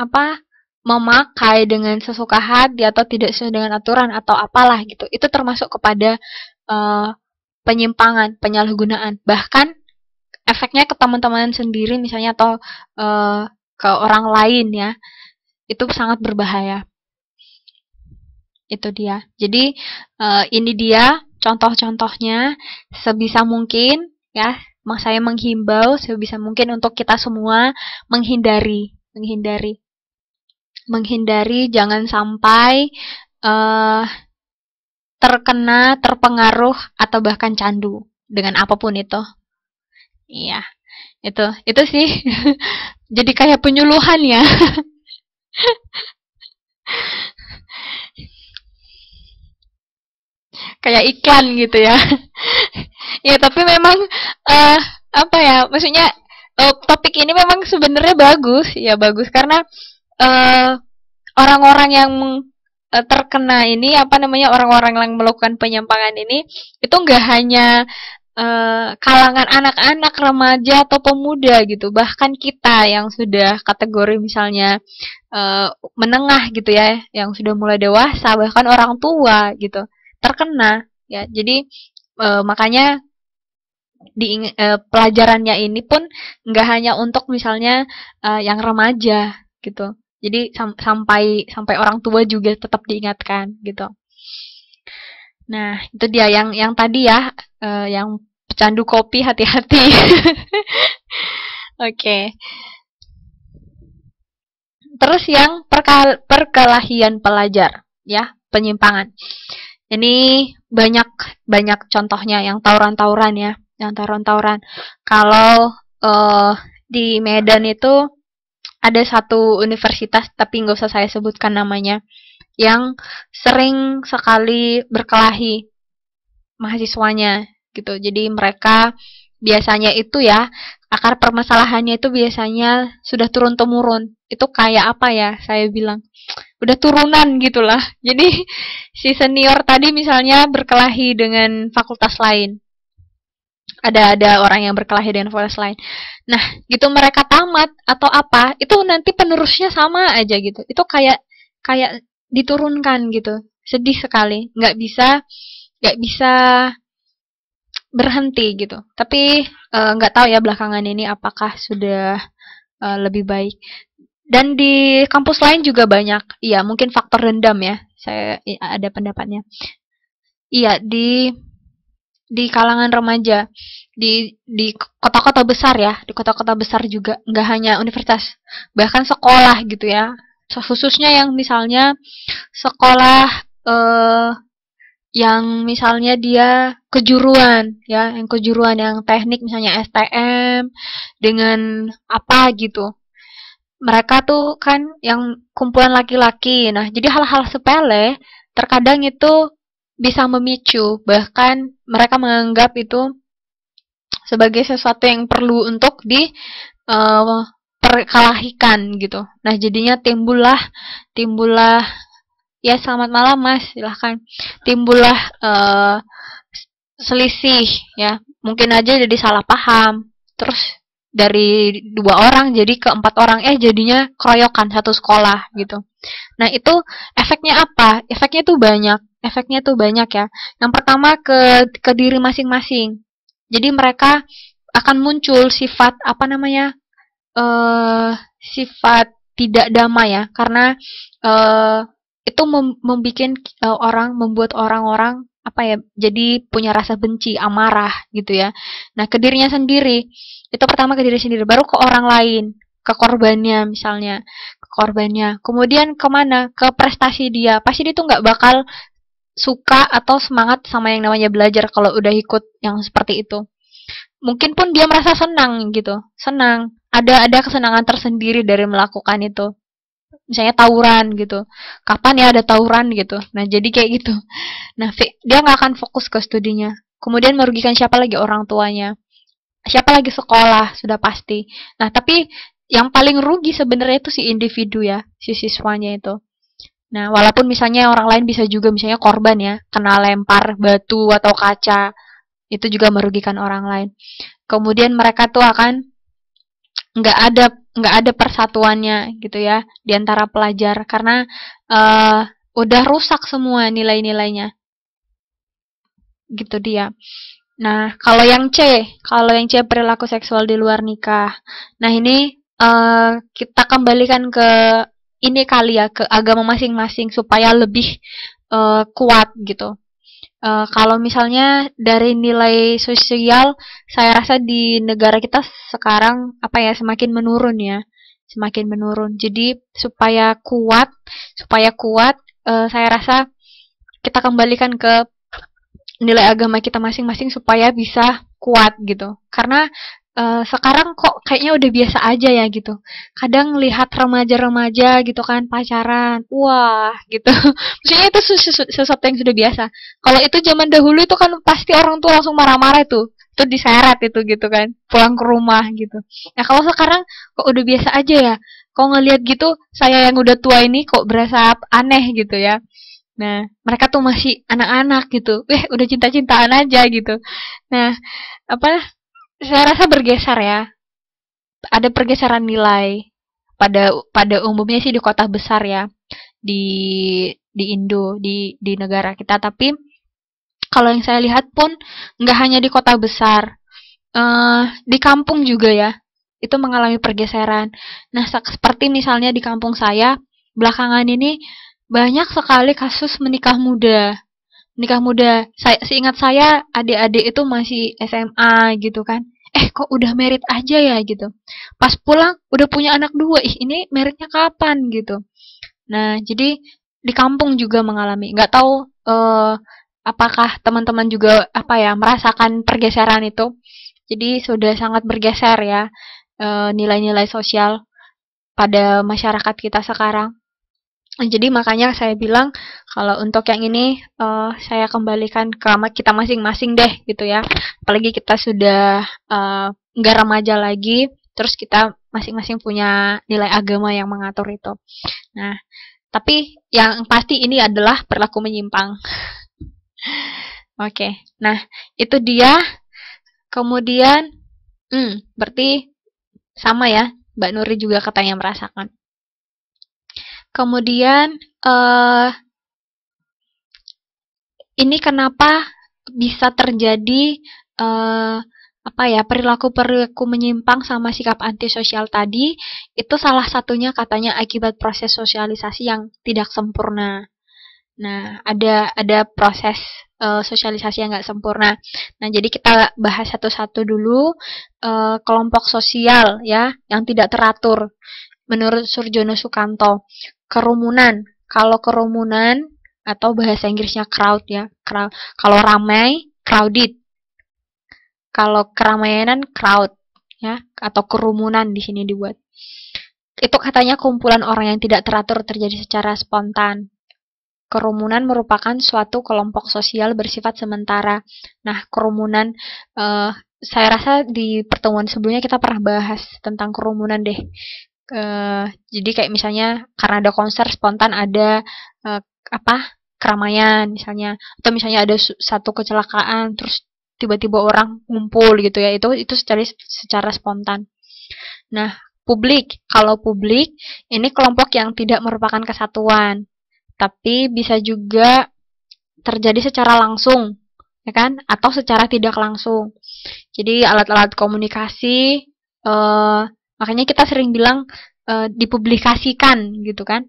A: apa memakai dengan sesuka hati atau tidak sesuai dengan aturan atau apalah gitu itu termasuk kepada uh, penyimpangan penyalahgunaan bahkan efeknya ke teman-teman sendiri misalnya atau uh, ke orang lain ya itu sangat berbahaya itu dia jadi uh, ini dia contoh-contohnya sebisa mungkin ya saya menghimbau sebisa mungkin untuk kita semua menghindari menghindari menghindari jangan sampai uh, terkena, terpengaruh atau bahkan candu dengan apapun itu. Iya, itu itu sih. Jadi kayak penyuluhan ya. kayak iklan gitu ya. ya tapi memang uh, apa ya maksudnya eh, topik ini memang sebenarnya bagus ya bagus karena Eh, orang-orang uh, yang eh, terkena ini apa namanya orang-orang yang melakukan penyimpangan ini itu nggak hanya uh, kalangan anak-anak remaja atau pemuda gitu bahkan kita yang sudah kategori misalnya uh, menengah gitu ya yang sudah mulai dewasa bahkan orang tua gitu terkena ya jadi uh, makanya di uh, pelajarannya ini pun nggak hanya untuk misalnya uh, yang remaja gitu jadi sam sampai sampai orang tua juga tetap diingatkan gitu. Nah, itu dia yang yang tadi ya, uh, yang pecandu kopi hati-hati. Oke. okay. Terus yang perkelahian pelajar, ya, penyimpangan. Ini banyak banyak contohnya yang tawuran-tawuran ya, yang tawuran-tawuran. Kalau uh, di Medan itu ada satu universitas tapi nggak usah saya sebutkan namanya yang sering sekali berkelahi mahasiswanya gitu. Jadi mereka biasanya itu ya akar permasalahannya itu biasanya sudah turun temurun. Itu kayak apa ya saya bilang? Udah turunan gitulah. Jadi si senior tadi misalnya berkelahi dengan fakultas lain ada ada orang yang berkelahi dengan voice lain. Nah, gitu mereka tamat atau apa, itu nanti penerusnya sama aja gitu. Itu kayak kayak diturunkan gitu. Sedih sekali, nggak bisa nggak bisa berhenti gitu. Tapi eh, nggak uh, tahu ya belakangan ini apakah sudah uh, lebih baik. Dan di kampus lain juga banyak. Iya, mungkin faktor dendam ya. Saya ada pendapatnya. Iya, di di kalangan remaja di di kota-kota besar ya di kota-kota besar juga nggak hanya universitas bahkan sekolah gitu ya khususnya yang misalnya sekolah eh, yang misalnya dia kejuruan ya yang kejuruan yang teknik misalnya STM dengan apa gitu mereka tuh kan yang kumpulan laki-laki nah jadi hal-hal sepele terkadang itu bisa memicu, bahkan mereka menganggap itu sebagai sesuatu yang perlu untuk di uh, gitu. Nah, jadinya timbullah timbullah ya selamat malam Mas, silahkan timbullah uh, selisih ya. Mungkin aja jadi salah paham. Terus dari dua orang jadi ke empat orang eh jadinya keroyokan satu sekolah gitu. Nah, itu efeknya apa? Efeknya tuh banyak efeknya tuh banyak ya. Yang pertama ke ke diri masing-masing. Jadi mereka akan muncul sifat apa namanya? eh sifat tidak damai ya karena eh itu mem membuat uh, eh, orang membuat orang-orang apa ya jadi punya rasa benci amarah gitu ya nah ke dirinya sendiri itu pertama ke diri sendiri baru ke orang lain ke korbannya misalnya ke korbannya kemudian kemana ke prestasi dia pasti dia tuh nggak bakal suka atau semangat sama yang namanya belajar kalau udah ikut yang seperti itu. Mungkin pun dia merasa senang gitu, senang. Ada ada kesenangan tersendiri dari melakukan itu. Misalnya tawuran gitu. Kapan ya ada tawuran gitu. Nah, jadi kayak gitu. Nah, dia nggak akan fokus ke studinya. Kemudian merugikan siapa lagi orang tuanya. Siapa lagi sekolah, sudah pasti. Nah, tapi yang paling rugi sebenarnya itu si individu ya, si siswanya itu. Nah, walaupun misalnya orang lain bisa juga misalnya korban ya, kena lempar batu atau kaca, itu juga merugikan orang lain. Kemudian mereka tuh akan nggak ada nggak ada persatuannya gitu ya di antara pelajar karena uh, udah rusak semua nilai-nilainya. Gitu dia. Nah, kalau yang C, kalau yang C perilaku seksual di luar nikah. Nah, ini uh, kita kembalikan ke ini kali ya ke agama masing-masing supaya lebih uh, kuat gitu. Uh, kalau misalnya dari nilai sosial, saya rasa di negara kita sekarang apa ya semakin menurun ya, semakin menurun. Jadi supaya kuat, supaya kuat, uh, saya rasa kita kembalikan ke nilai agama kita masing-masing supaya bisa kuat gitu. Karena uh, sekarang kok kayaknya udah biasa aja ya gitu. Kadang lihat remaja-remaja gitu kan pacaran, wah gitu. Maksudnya itu sesuatu yang sudah biasa. Kalau itu zaman dahulu itu kan pasti orang tua langsung marah-marah tuh itu diseret itu gitu kan pulang ke rumah gitu nah kalau sekarang kok udah biasa aja ya kok ngelihat gitu saya yang udah tua ini kok berasa aneh gitu ya Nah, mereka tuh masih anak-anak gitu. Eh, udah cinta-cintaan aja gitu. Nah, apa saya rasa bergeser ya. Ada pergeseran nilai pada pada umumnya sih di kota besar ya di di Indo di di negara kita tapi kalau yang saya lihat pun nggak hanya di kota besar uh, di kampung juga ya itu mengalami pergeseran nah seperti misalnya di kampung saya belakangan ini banyak sekali kasus menikah muda nikah muda saya seingat saya adik-adik itu masih SMA gitu kan eh kok udah merit aja ya gitu pas pulang udah punya anak dua ih ini meritnya kapan gitu nah jadi di kampung juga mengalami nggak tahu eh, apakah teman-teman juga apa ya merasakan pergeseran itu jadi sudah sangat bergeser ya eh, nilai-nilai uh, sosial pada masyarakat kita sekarang jadi makanya saya bilang kalau untuk yang ini uh, saya kembalikan ke kita masing-masing deh gitu ya. Apalagi kita sudah eh, nggak uh, remaja lagi, terus kita masing-masing punya nilai agama yang mengatur itu. Nah, tapi yang pasti ini adalah perilaku menyimpang. Oke, okay. nah itu dia. Kemudian, hmm, berarti sama ya, Mbak Nuri juga katanya merasakan. Kemudian uh, ini kenapa bisa terjadi uh, apa ya perilaku perilaku menyimpang sama sikap antisosial tadi itu salah satunya katanya akibat proses sosialisasi yang tidak sempurna. Nah ada ada proses uh, sosialisasi yang nggak sempurna. Nah jadi kita bahas satu-satu dulu uh, kelompok sosial ya yang tidak teratur menurut Surjono Sukanto kerumunan. Kalau kerumunan atau bahasa Inggrisnya crowd ya. Crowd. Kalau ramai, crowded. Kalau keramaianan crowd ya atau kerumunan di sini dibuat. Itu katanya kumpulan orang yang tidak teratur terjadi secara spontan. Kerumunan merupakan suatu kelompok sosial bersifat sementara. Nah, kerumunan uh, saya rasa di pertemuan sebelumnya kita pernah bahas tentang kerumunan deh uh, jadi kayak misalnya karena ada konser spontan ada uh, apa keramaian misalnya atau misalnya ada satu kecelakaan terus tiba-tiba orang ngumpul gitu ya itu itu secara secara spontan nah publik kalau publik ini kelompok yang tidak merupakan kesatuan tapi bisa juga terjadi secara langsung ya kan atau secara tidak langsung jadi alat-alat komunikasi eh, Makanya kita sering bilang e, dipublikasikan gitu kan.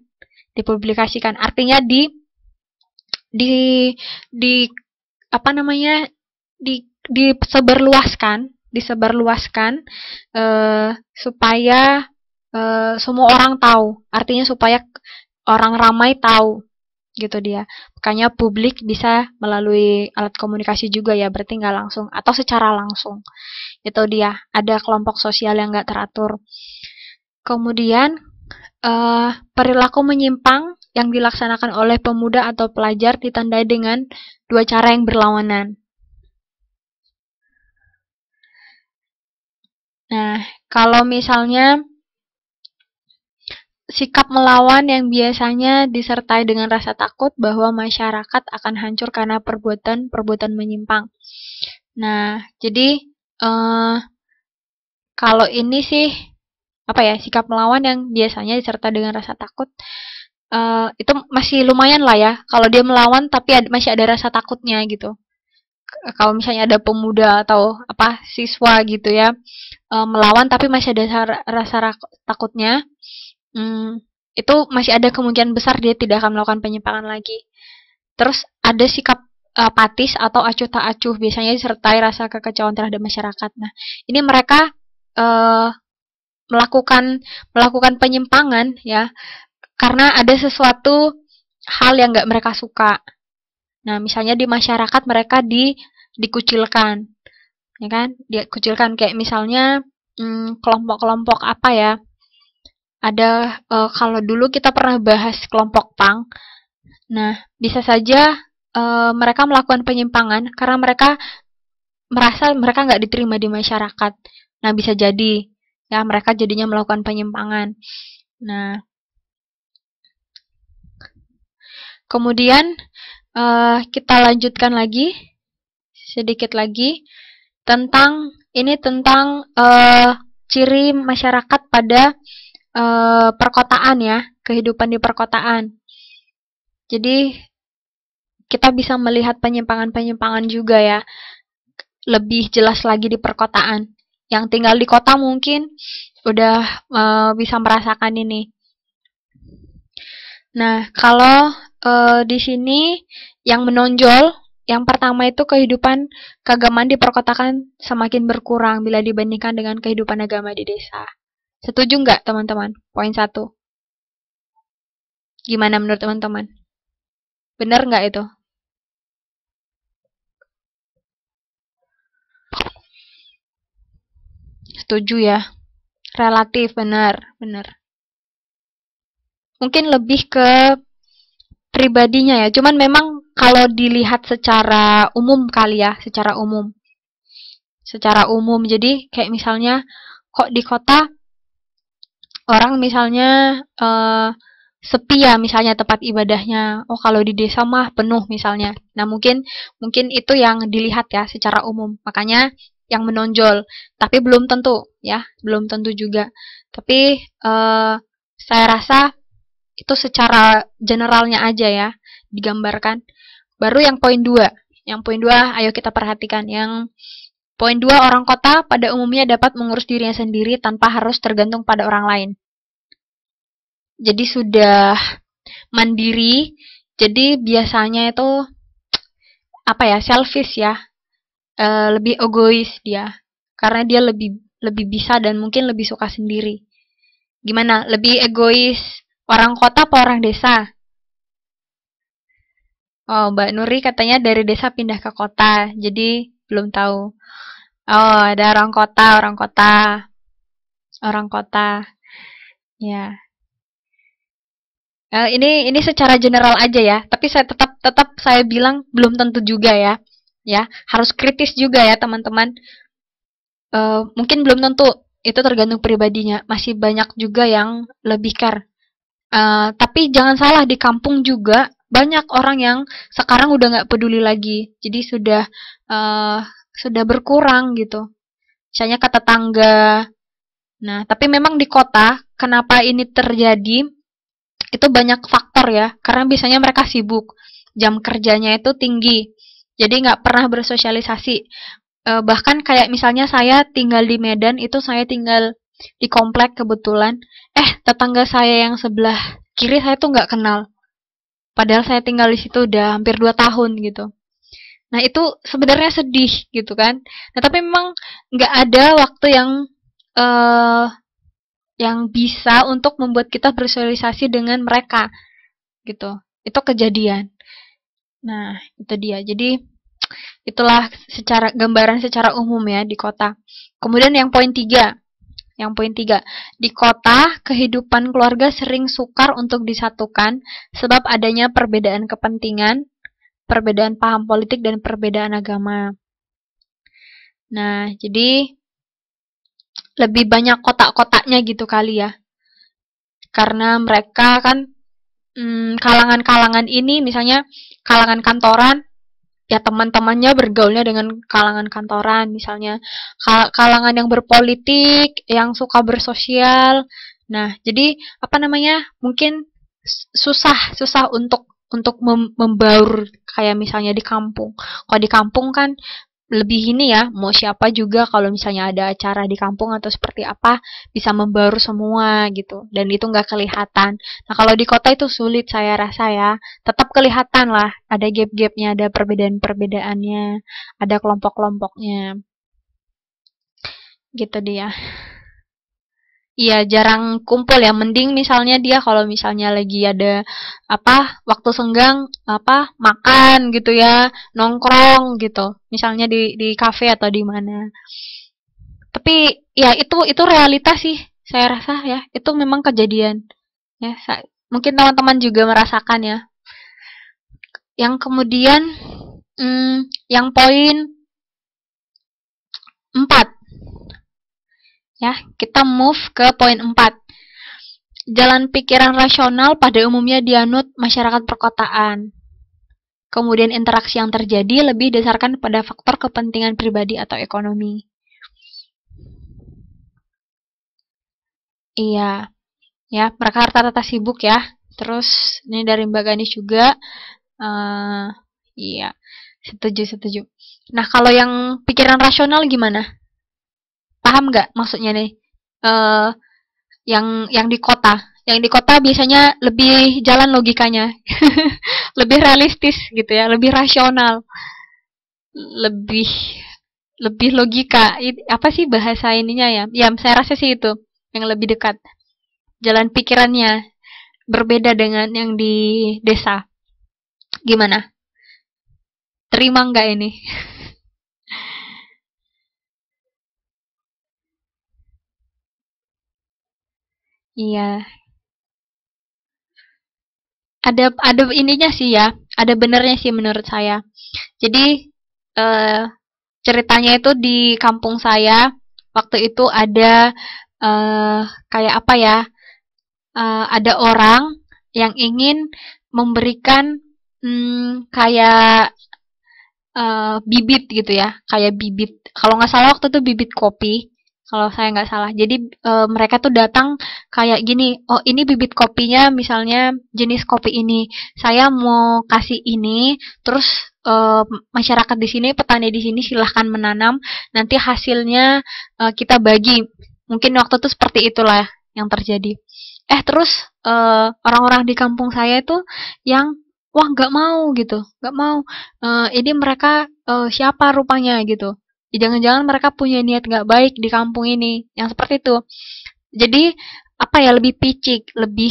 A: Dipublikasikan artinya di di di apa namanya? di disebarluaskan, disebarluaskan e, supaya e, semua orang tahu. Artinya supaya orang ramai tahu gitu dia makanya publik bisa melalui alat komunikasi juga ya, berarti nggak langsung atau secara langsung. Itu dia, ada kelompok sosial yang nggak teratur. Kemudian uh, perilaku menyimpang yang dilaksanakan oleh pemuda atau pelajar ditandai dengan dua cara yang berlawanan. Nah, kalau misalnya sikap melawan yang biasanya disertai dengan rasa takut bahwa masyarakat akan hancur karena perbuatan-perbuatan menyimpang. Nah, jadi uh, kalau ini sih apa ya sikap melawan yang biasanya disertai dengan rasa takut uh, itu masih lumayan lah ya kalau dia melawan tapi ada, masih ada rasa takutnya gitu kalau misalnya ada pemuda atau apa siswa gitu ya uh, melawan tapi masih ada rasa takutnya hmm, itu masih ada kemungkinan besar dia tidak akan melakukan penyimpangan lagi. Terus ada sikap apatis eh, atau acuh tak acuh biasanya disertai rasa kekecewaan terhadap masyarakat. Nah, ini mereka uh, melakukan melakukan penyimpangan ya karena ada sesuatu hal yang nggak mereka suka. Nah, misalnya di masyarakat mereka di dikucilkan, ya kan? Dikucilkan kayak misalnya hmm, kelompok-kelompok hmm, kelompok -kelompok apa ya? ada uh, kalau dulu kita pernah bahas kelompok pang. Nah, bisa saja uh, mereka melakukan penyimpangan karena mereka merasa mereka nggak diterima di masyarakat. Nah, bisa jadi ya mereka jadinya melakukan penyimpangan. Nah, kemudian uh, kita lanjutkan lagi sedikit lagi tentang ini tentang uh, ciri masyarakat pada eh, perkotaan ya, kehidupan di perkotaan. Jadi kita bisa melihat penyimpangan-penyimpangan juga ya. Lebih jelas lagi di perkotaan. Yang tinggal di kota mungkin udah eh, bisa merasakan ini. Nah, kalau eh, di sini yang menonjol yang pertama itu kehidupan keagamaan di perkotaan semakin berkurang bila dibandingkan dengan kehidupan agama di desa. Setuju nggak teman-teman? Poin satu. Gimana menurut teman-teman? Benar nggak itu? Setuju ya. Relatif, benar, benar. Mungkin lebih ke pribadinya ya. Cuman memang kalau dilihat secara umum kali ya, secara umum. Secara umum. Jadi kayak misalnya kok di kota orang misalnya uh, sepi ya misalnya tempat ibadahnya. Oh, kalau di desa mah penuh misalnya. Nah, mungkin mungkin itu yang dilihat ya secara umum. Makanya yang menonjol, tapi belum tentu ya, belum tentu juga. Tapi eh, saya rasa itu secara generalnya aja ya digambarkan. Baru yang poin dua Yang poin dua ayo kita perhatikan yang Poin dua orang kota pada umumnya dapat mengurus dirinya sendiri tanpa harus tergantung pada orang lain. Jadi sudah mandiri, jadi biasanya itu apa ya, selfish ya. E, lebih egois dia. Karena dia lebih lebih bisa dan mungkin lebih suka sendiri. Gimana? Lebih egois orang kota atau orang desa? Oh, Mbak Nuri katanya dari desa pindah ke kota. Jadi belum tahu. Oh, ada orang kota, orang kota. Orang kota. Ya. Uh, ini ini secara general aja ya, tapi saya tetap tetap saya bilang belum tentu juga ya. Ya, harus kritis juga ya, teman-teman. Uh, mungkin belum tentu itu tergantung pribadinya. Masih banyak juga yang lebih care. Uh, tapi jangan salah di kampung juga banyak orang yang sekarang udah nggak peduli lagi. Jadi sudah uh, sudah berkurang gitu. Misalnya ke tetangga. Nah, tapi memang di kota kenapa ini terjadi itu banyak faktor ya. Karena biasanya mereka sibuk. Jam kerjanya itu tinggi. Jadi nggak pernah bersosialisasi. E, bahkan kayak misalnya saya tinggal di Medan itu saya tinggal di komplek kebetulan. Eh, tetangga saya yang sebelah kiri saya tuh nggak kenal. Padahal saya tinggal di situ udah hampir 2 tahun gitu. Nah itu sebenarnya sedih gitu kan. Nah tapi memang nggak ada waktu yang uh, yang bisa untuk membuat kita bersosialisasi dengan mereka gitu. Itu kejadian. Nah itu dia. Jadi itulah secara gambaran secara umum ya di kota. Kemudian yang poin tiga, yang poin tiga di kota kehidupan keluarga sering sukar untuk disatukan sebab adanya perbedaan kepentingan perbedaan paham politik dan perbedaan agama. Nah, jadi lebih banyak kotak-kotaknya gitu kali ya. Karena mereka kan hmm, kalangan-kalangan hmm, ini misalnya kalangan kantoran ya teman-temannya bergaulnya dengan kalangan kantoran misalnya Kal kalangan yang berpolitik yang suka bersosial nah jadi apa namanya mungkin susah susah untuk untuk mem membaur kayak misalnya di kampung. Kalau di kampung kan lebih ini ya, mau siapa juga kalau misalnya ada acara di kampung atau seperti apa bisa membaur semua gitu. Dan itu nggak kelihatan. Nah kalau di kota itu sulit saya rasa ya. Tetap kelihatan lah, ada gap-gapnya, ada perbedaan-perbedaannya, ada kelompok-kelompoknya. Gitu dia. Iya jarang kumpul ya. Mending misalnya dia kalau misalnya lagi ada apa waktu senggang apa makan gitu ya, nongkrong gitu. Misalnya di di kafe atau di mana. Tapi ya itu itu realitas sih saya rasa ya. Itu memang kejadian. Ya, saya, mungkin teman-teman juga merasakan ya. Yang kemudian hmm, yang poin empat. Ya, kita move ke poin 4. Jalan pikiran rasional pada umumnya dianut masyarakat perkotaan. Kemudian interaksi yang terjadi lebih dasarkan pada faktor kepentingan pribadi atau ekonomi. Iya. Ya, mereka rata-rata sibuk ya. Terus ini dari Mbak Ganis juga. Uh, iya. Setuju, setuju. Nah, kalau yang pikiran rasional gimana? Paham nggak maksudnya nih? Uh, yang yang di kota, yang di kota biasanya lebih jalan logikanya, lebih realistis gitu ya, lebih rasional, lebih lebih logika. Apa sih bahasa ininya ya? Ya, saya rasa sih itu yang lebih dekat. Jalan pikirannya berbeda dengan yang di desa. Gimana? Terima nggak ini? Iya. Ada ada ininya sih ya, ada benernya sih menurut saya. Jadi eh, ceritanya itu di kampung saya waktu itu ada eh, kayak apa ya? Eh, ada orang yang ingin memberikan hmm, kayak eh, bibit gitu ya, kayak bibit. Kalau nggak salah waktu itu bibit kopi kalau saya nggak salah. Jadi e, mereka tuh datang kayak gini, oh ini bibit kopinya misalnya jenis kopi ini, saya mau kasih ini, terus e, masyarakat di sini, petani di sini silahkan menanam, nanti hasilnya e, kita bagi. Mungkin waktu itu seperti itulah yang terjadi. Eh terus orang-orang di kampung saya itu yang wah nggak mau gitu, nggak mau. ini mereka siapa rupanya gitu Ya, jangan-jangan mereka punya niat nggak baik di kampung ini yang seperti itu jadi apa ya lebih picik lebih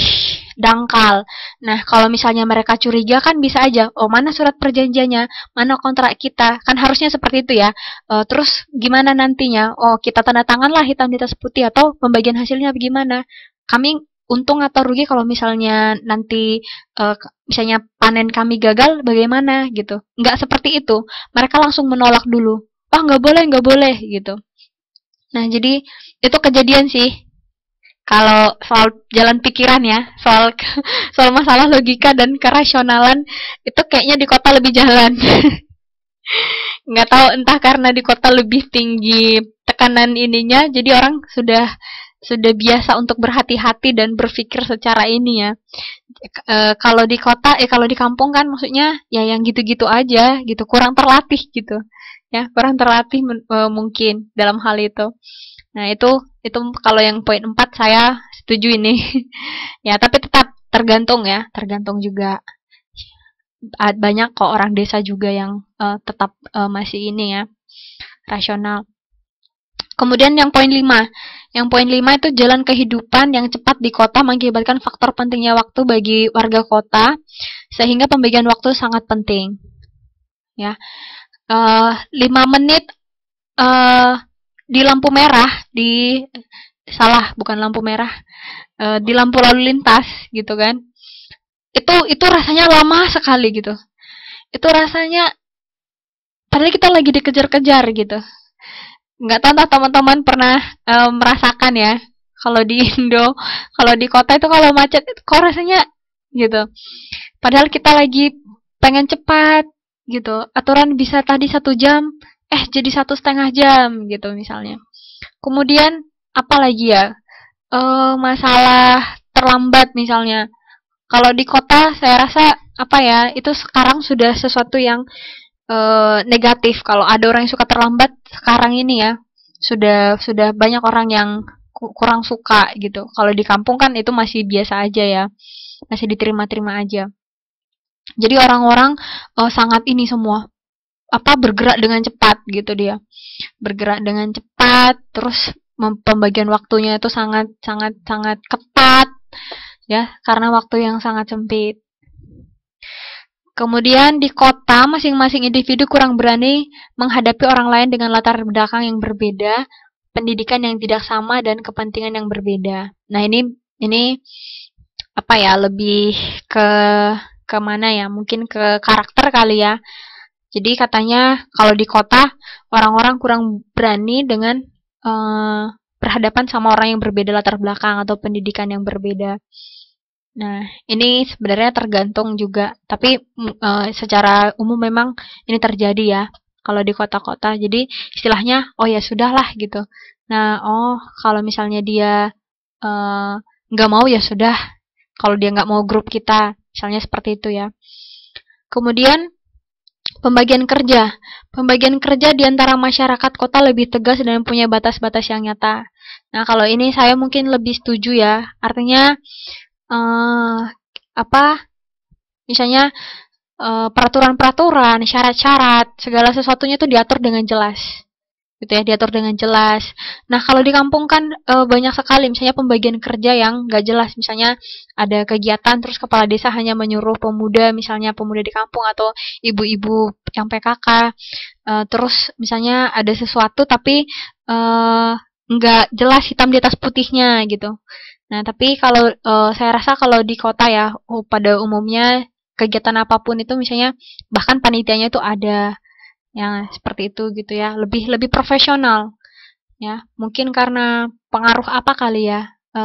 A: dangkal nah kalau misalnya mereka curiga kan bisa aja oh mana surat perjanjiannya mana kontrak kita kan harusnya seperti itu ya e, terus gimana nantinya oh kita tanda tangan lah hitam di atas putih atau pembagian hasilnya bagaimana? kami untung atau rugi kalau misalnya nanti e, misalnya panen kami gagal bagaimana gitu nggak seperti itu mereka langsung menolak dulu ah nggak boleh nggak boleh gitu nah jadi itu kejadian sih kalau soal jalan pikiran ya soal soal masalah logika dan kerasionalan itu kayaknya di kota lebih jalan nggak tahu entah karena di kota lebih tinggi tekanan ininya jadi orang sudah sudah biasa untuk berhati-hati dan berpikir secara ini ya. E, kalau di kota, eh kalau di kampung kan maksudnya ya yang gitu-gitu aja gitu, kurang terlatih gitu ya kurang terlatih e, mungkin dalam hal itu nah itu itu kalau yang poin empat saya setuju ini ya tapi tetap tergantung ya tergantung juga banyak kok orang desa juga yang uh, tetap uh, masih ini ya rasional Kemudian yang poin lima Yang poin lima itu jalan kehidupan yang cepat di kota mengakibatkan faktor pentingnya waktu bagi warga kota sehingga pembagian waktu sangat penting. Ya. Eh, lima uh, menit uh, di lampu merah di salah bukan lampu merah uh, di lampu lalu lintas gitu kan itu itu rasanya lama sekali gitu itu rasanya padahal kita lagi dikejar-kejar gitu nggak tahu entah teman-teman pernah uh, merasakan ya kalau di Indo kalau di kota itu kalau macet kok rasanya gitu padahal kita lagi pengen cepat gitu aturan bisa tadi satu jam eh jadi satu setengah jam gitu misalnya kemudian apa lagi ya e, masalah terlambat misalnya kalau di kota saya rasa apa ya itu sekarang sudah sesuatu yang e, negatif kalau ada orang yang suka terlambat sekarang ini ya sudah sudah banyak orang yang kurang suka gitu kalau di kampung kan itu masih biasa aja ya masih diterima-terima aja jadi orang-orang uh, sangat ini semua apa bergerak dengan cepat gitu dia. Bergerak dengan cepat, terus pembagian waktunya itu sangat sangat sangat ketat ya karena waktu yang sangat sempit. Kemudian di kota, masing-masing individu kurang berani menghadapi orang lain dengan latar belakang yang berbeda, pendidikan yang tidak sama, dan kepentingan yang berbeda. Nah ini ini apa ya lebih ke ke mana ya? Mungkin ke karakter kali ya. Jadi katanya kalau di kota orang-orang kurang berani dengan uh, berhadapan sama orang yang berbeda latar belakang atau pendidikan yang berbeda. Nah, ini sebenarnya tergantung juga, tapi uh, secara umum memang ini terjadi ya kalau di kota-kota. Jadi istilahnya oh ya sudahlah gitu. Nah, oh kalau misalnya dia eh, nggak uh, mau ya sudah. Kalau dia nggak mau grup kita, Misalnya seperti itu ya. Kemudian pembagian kerja. Pembagian kerja di antara masyarakat kota lebih tegas dan punya batas-batas yang nyata. Nah, kalau ini saya mungkin lebih setuju ya. Artinya uh, apa? Misalnya eh, peraturan-peraturan, syarat-syarat, segala sesuatunya itu diatur dengan jelas gitu ya diatur dengan jelas. Nah kalau di kampung kan e, banyak sekali misalnya pembagian kerja yang nggak jelas misalnya ada kegiatan terus kepala desa hanya menyuruh pemuda misalnya pemuda di kampung atau ibu-ibu yang PKK e, eh, terus misalnya ada sesuatu tapi e, nggak jelas hitam di atas putihnya gitu. Nah tapi kalau e, saya rasa kalau di kota ya oh, pada umumnya kegiatan apapun itu misalnya bahkan panitianya itu ada yang seperti itu gitu ya lebih lebih profesional ya mungkin karena pengaruh apa kali ya e,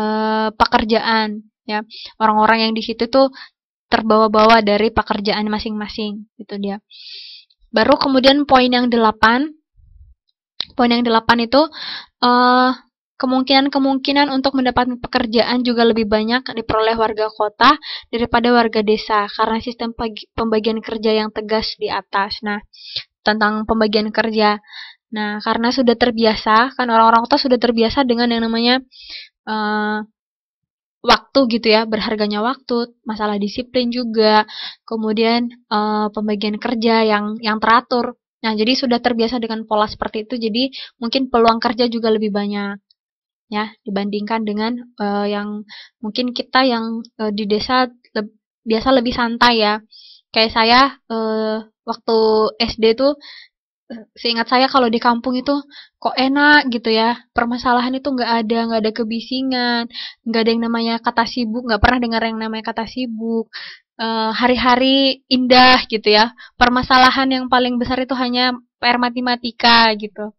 A: pekerjaan ya orang-orang yang di situ tuh terbawa-bawa dari pekerjaan masing-masing gitu dia baru kemudian poin yang delapan poin yang delapan itu e, kemungkinan-kemungkinan untuk mendapatkan pekerjaan juga lebih banyak diperoleh warga kota daripada warga desa karena sistem pembagian kerja yang tegas di atas. Nah, tentang pembagian kerja. Nah, karena sudah terbiasa, kan orang-orang kota sudah terbiasa dengan yang namanya uh, waktu gitu ya, berharganya waktu, masalah disiplin juga, kemudian uh, pembagian kerja yang yang teratur. Nah, jadi sudah terbiasa dengan pola seperti itu, jadi mungkin peluang kerja juga lebih banyak ya dibandingkan dengan uh, yang mungkin kita yang uh, di desa le biasa lebih santai ya kayak saya uh, waktu SD tuh seingat saya kalau di kampung itu kok enak gitu ya permasalahan itu nggak ada nggak ada kebisingan nggak ada yang namanya kata sibuk nggak pernah dengar yang namanya kata sibuk eh, hari-hari uh, indah gitu ya permasalahan yang paling besar itu hanya PR matematika gitu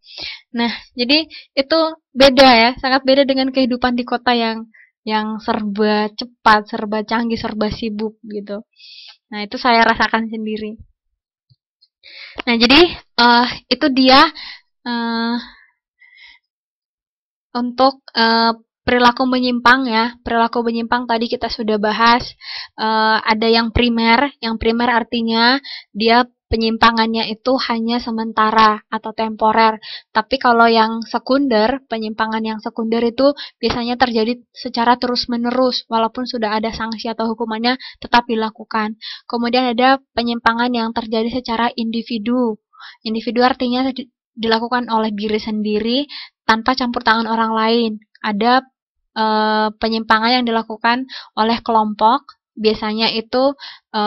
A: nah jadi itu beda ya sangat beda dengan kehidupan di kota yang yang serba cepat serba canggih serba sibuk gitu Nah, itu saya rasakan sendiri. Nah, jadi uh, itu dia uh, untuk uh, perilaku menyimpang ya. Perilaku menyimpang tadi kita sudah bahas uh, ada yang primer, yang primer artinya dia penyimpangannya itu hanya sementara atau temporer. Tapi kalau yang sekunder, penyimpangan yang sekunder itu biasanya terjadi secara terus-menerus, walaupun sudah ada sanksi atau hukumannya tetap dilakukan. Kemudian ada penyimpangan yang terjadi secara individu. Individu artinya dilakukan oleh diri sendiri tanpa campur tangan orang lain. Ada e, penyimpangan yang dilakukan oleh kelompok, biasanya itu e,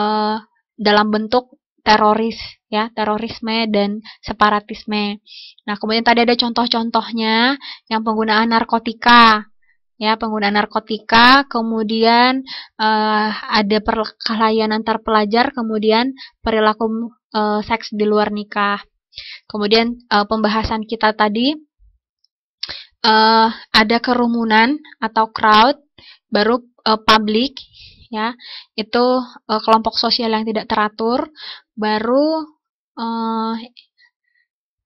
A: dalam bentuk teroris ya, terorisme dan separatisme. Nah, kemudian tadi ada contoh-contohnya yang penggunaan narkotika. Ya, penggunaan narkotika, kemudian eh, ada perkelahian antar pelajar, kemudian perilaku eh, seks di luar nikah. Kemudian eh, pembahasan kita tadi eh, ada kerumunan atau crowd, baru eh, public ya itu uh, kelompok sosial yang tidak teratur baru uh,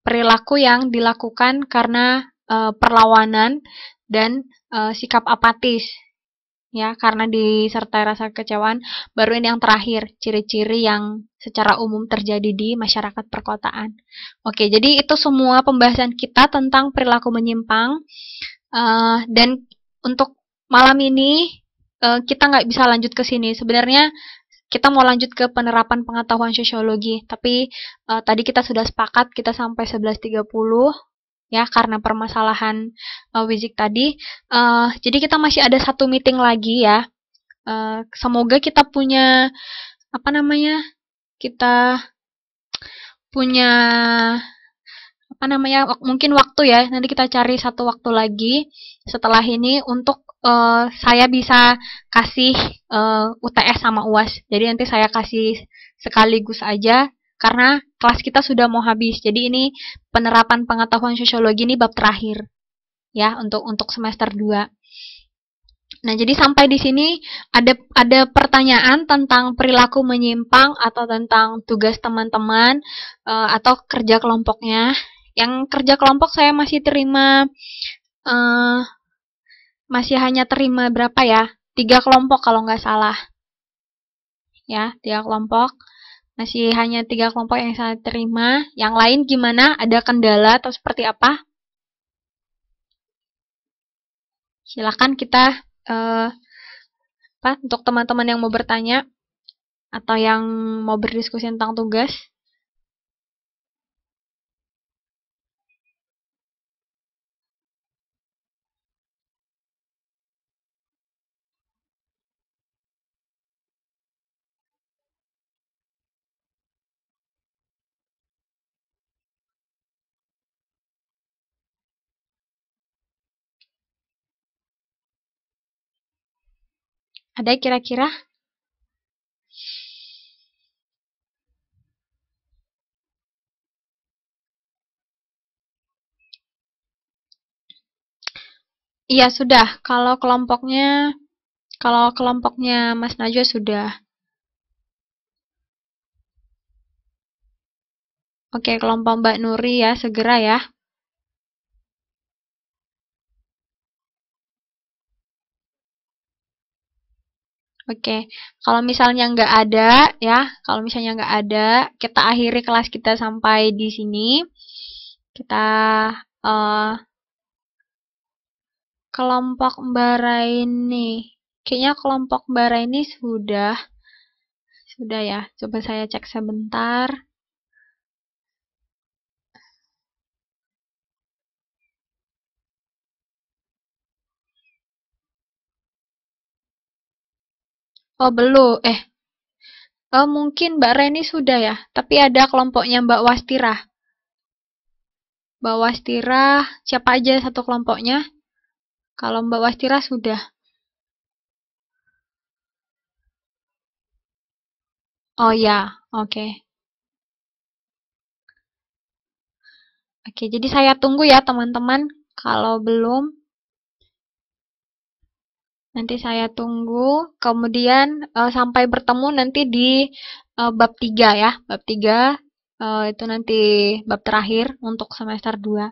A: perilaku yang dilakukan karena uh, perlawanan dan uh, sikap apatis ya karena disertai rasa kecewaan baru ini yang terakhir ciri-ciri yang secara umum terjadi di masyarakat perkotaan oke jadi itu semua pembahasan kita tentang perilaku menyimpang uh, dan untuk malam ini uh, kita nggak bisa lanjut ke sini. Sebenarnya kita mau lanjut ke penerapan pengetahuan sosiologi, tapi uh, tadi kita sudah sepakat kita sampai 11.30 ya karena permasalahan uh, eh, Wizik tadi. Uh, jadi kita masih ada satu meeting lagi ya. Uh, semoga kita punya apa namanya? Kita punya apa namanya mungkin waktu ya nanti kita cari satu waktu lagi setelah ini untuk uh, saya bisa kasih uh, eh, UTS sama UAS jadi nanti saya kasih sekaligus aja karena kelas kita sudah mau habis jadi ini penerapan pengetahuan sosiologi ini bab terakhir ya untuk untuk semester 2 Nah, jadi sampai di sini ada ada pertanyaan tentang perilaku menyimpang atau tentang tugas teman-teman uh, atau kerja kelompoknya. Yang kerja kelompok saya masih terima uh, masih hanya terima berapa ya? Tiga kelompok kalau nggak salah. Ya, tiga kelompok. Masih hanya tiga kelompok yang saya terima. Yang lain gimana? Ada kendala atau seperti apa? Silakan kita uh, apa untuk teman-teman yang mau bertanya atau yang mau berdiskusi tentang tugas. Ada kira-kira? Iya sudah, kalau kelompoknya kalau kelompoknya Mas Najwa sudah. Oke, kelompok Mbak Nuri ya, segera ya. Oke, kalau misalnya nggak ada ya, kalau misalnya nggak ada, kita akhiri kelas kita sampai di sini. Kita uh, kelompok bara ini, kayaknya kelompok bara ini sudah sudah ya. Coba saya cek sebentar. Oh, belum. Eh, oh, mungkin Mbak Reni sudah ya, tapi ada kelompoknya Mbak Wastira. Mbak Wastira, siapa aja satu kelompoknya? Kalau Mbak Wastira sudah. Oh ya, oke. Okay. Oke, jadi saya tunggu ya teman-teman. Kalau belum, Nanti saya tunggu, kemudian uh, sampai bertemu nanti di uh, bab 3 ya. Bab 3 uh, eh, itu nanti bab terakhir untuk semester 2.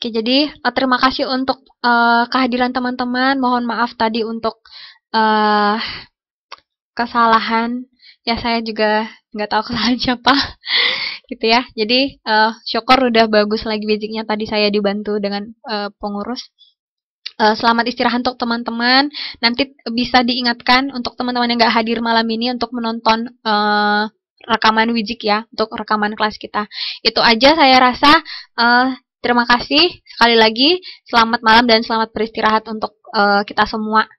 A: Oke, jadi terima kasih untuk uh, kehadiran teman-teman. Mohon maaf tadi untuk uh, kesalahan. Ya, saya juga nggak tahu kesalahan siapa. gitu ya. Jadi, uh, syukur udah bagus lagi basicnya tadi saya dibantu dengan uh, pengurus. Eh, selamat istirahat untuk teman-teman. Nanti bisa diingatkan untuk teman-teman yang gak hadir malam ini untuk menonton uh, rekaman Wijik ya, untuk rekaman kelas kita. Itu aja saya rasa. Uh, terima kasih sekali lagi. Selamat malam dan selamat beristirahat untuk uh, kita semua.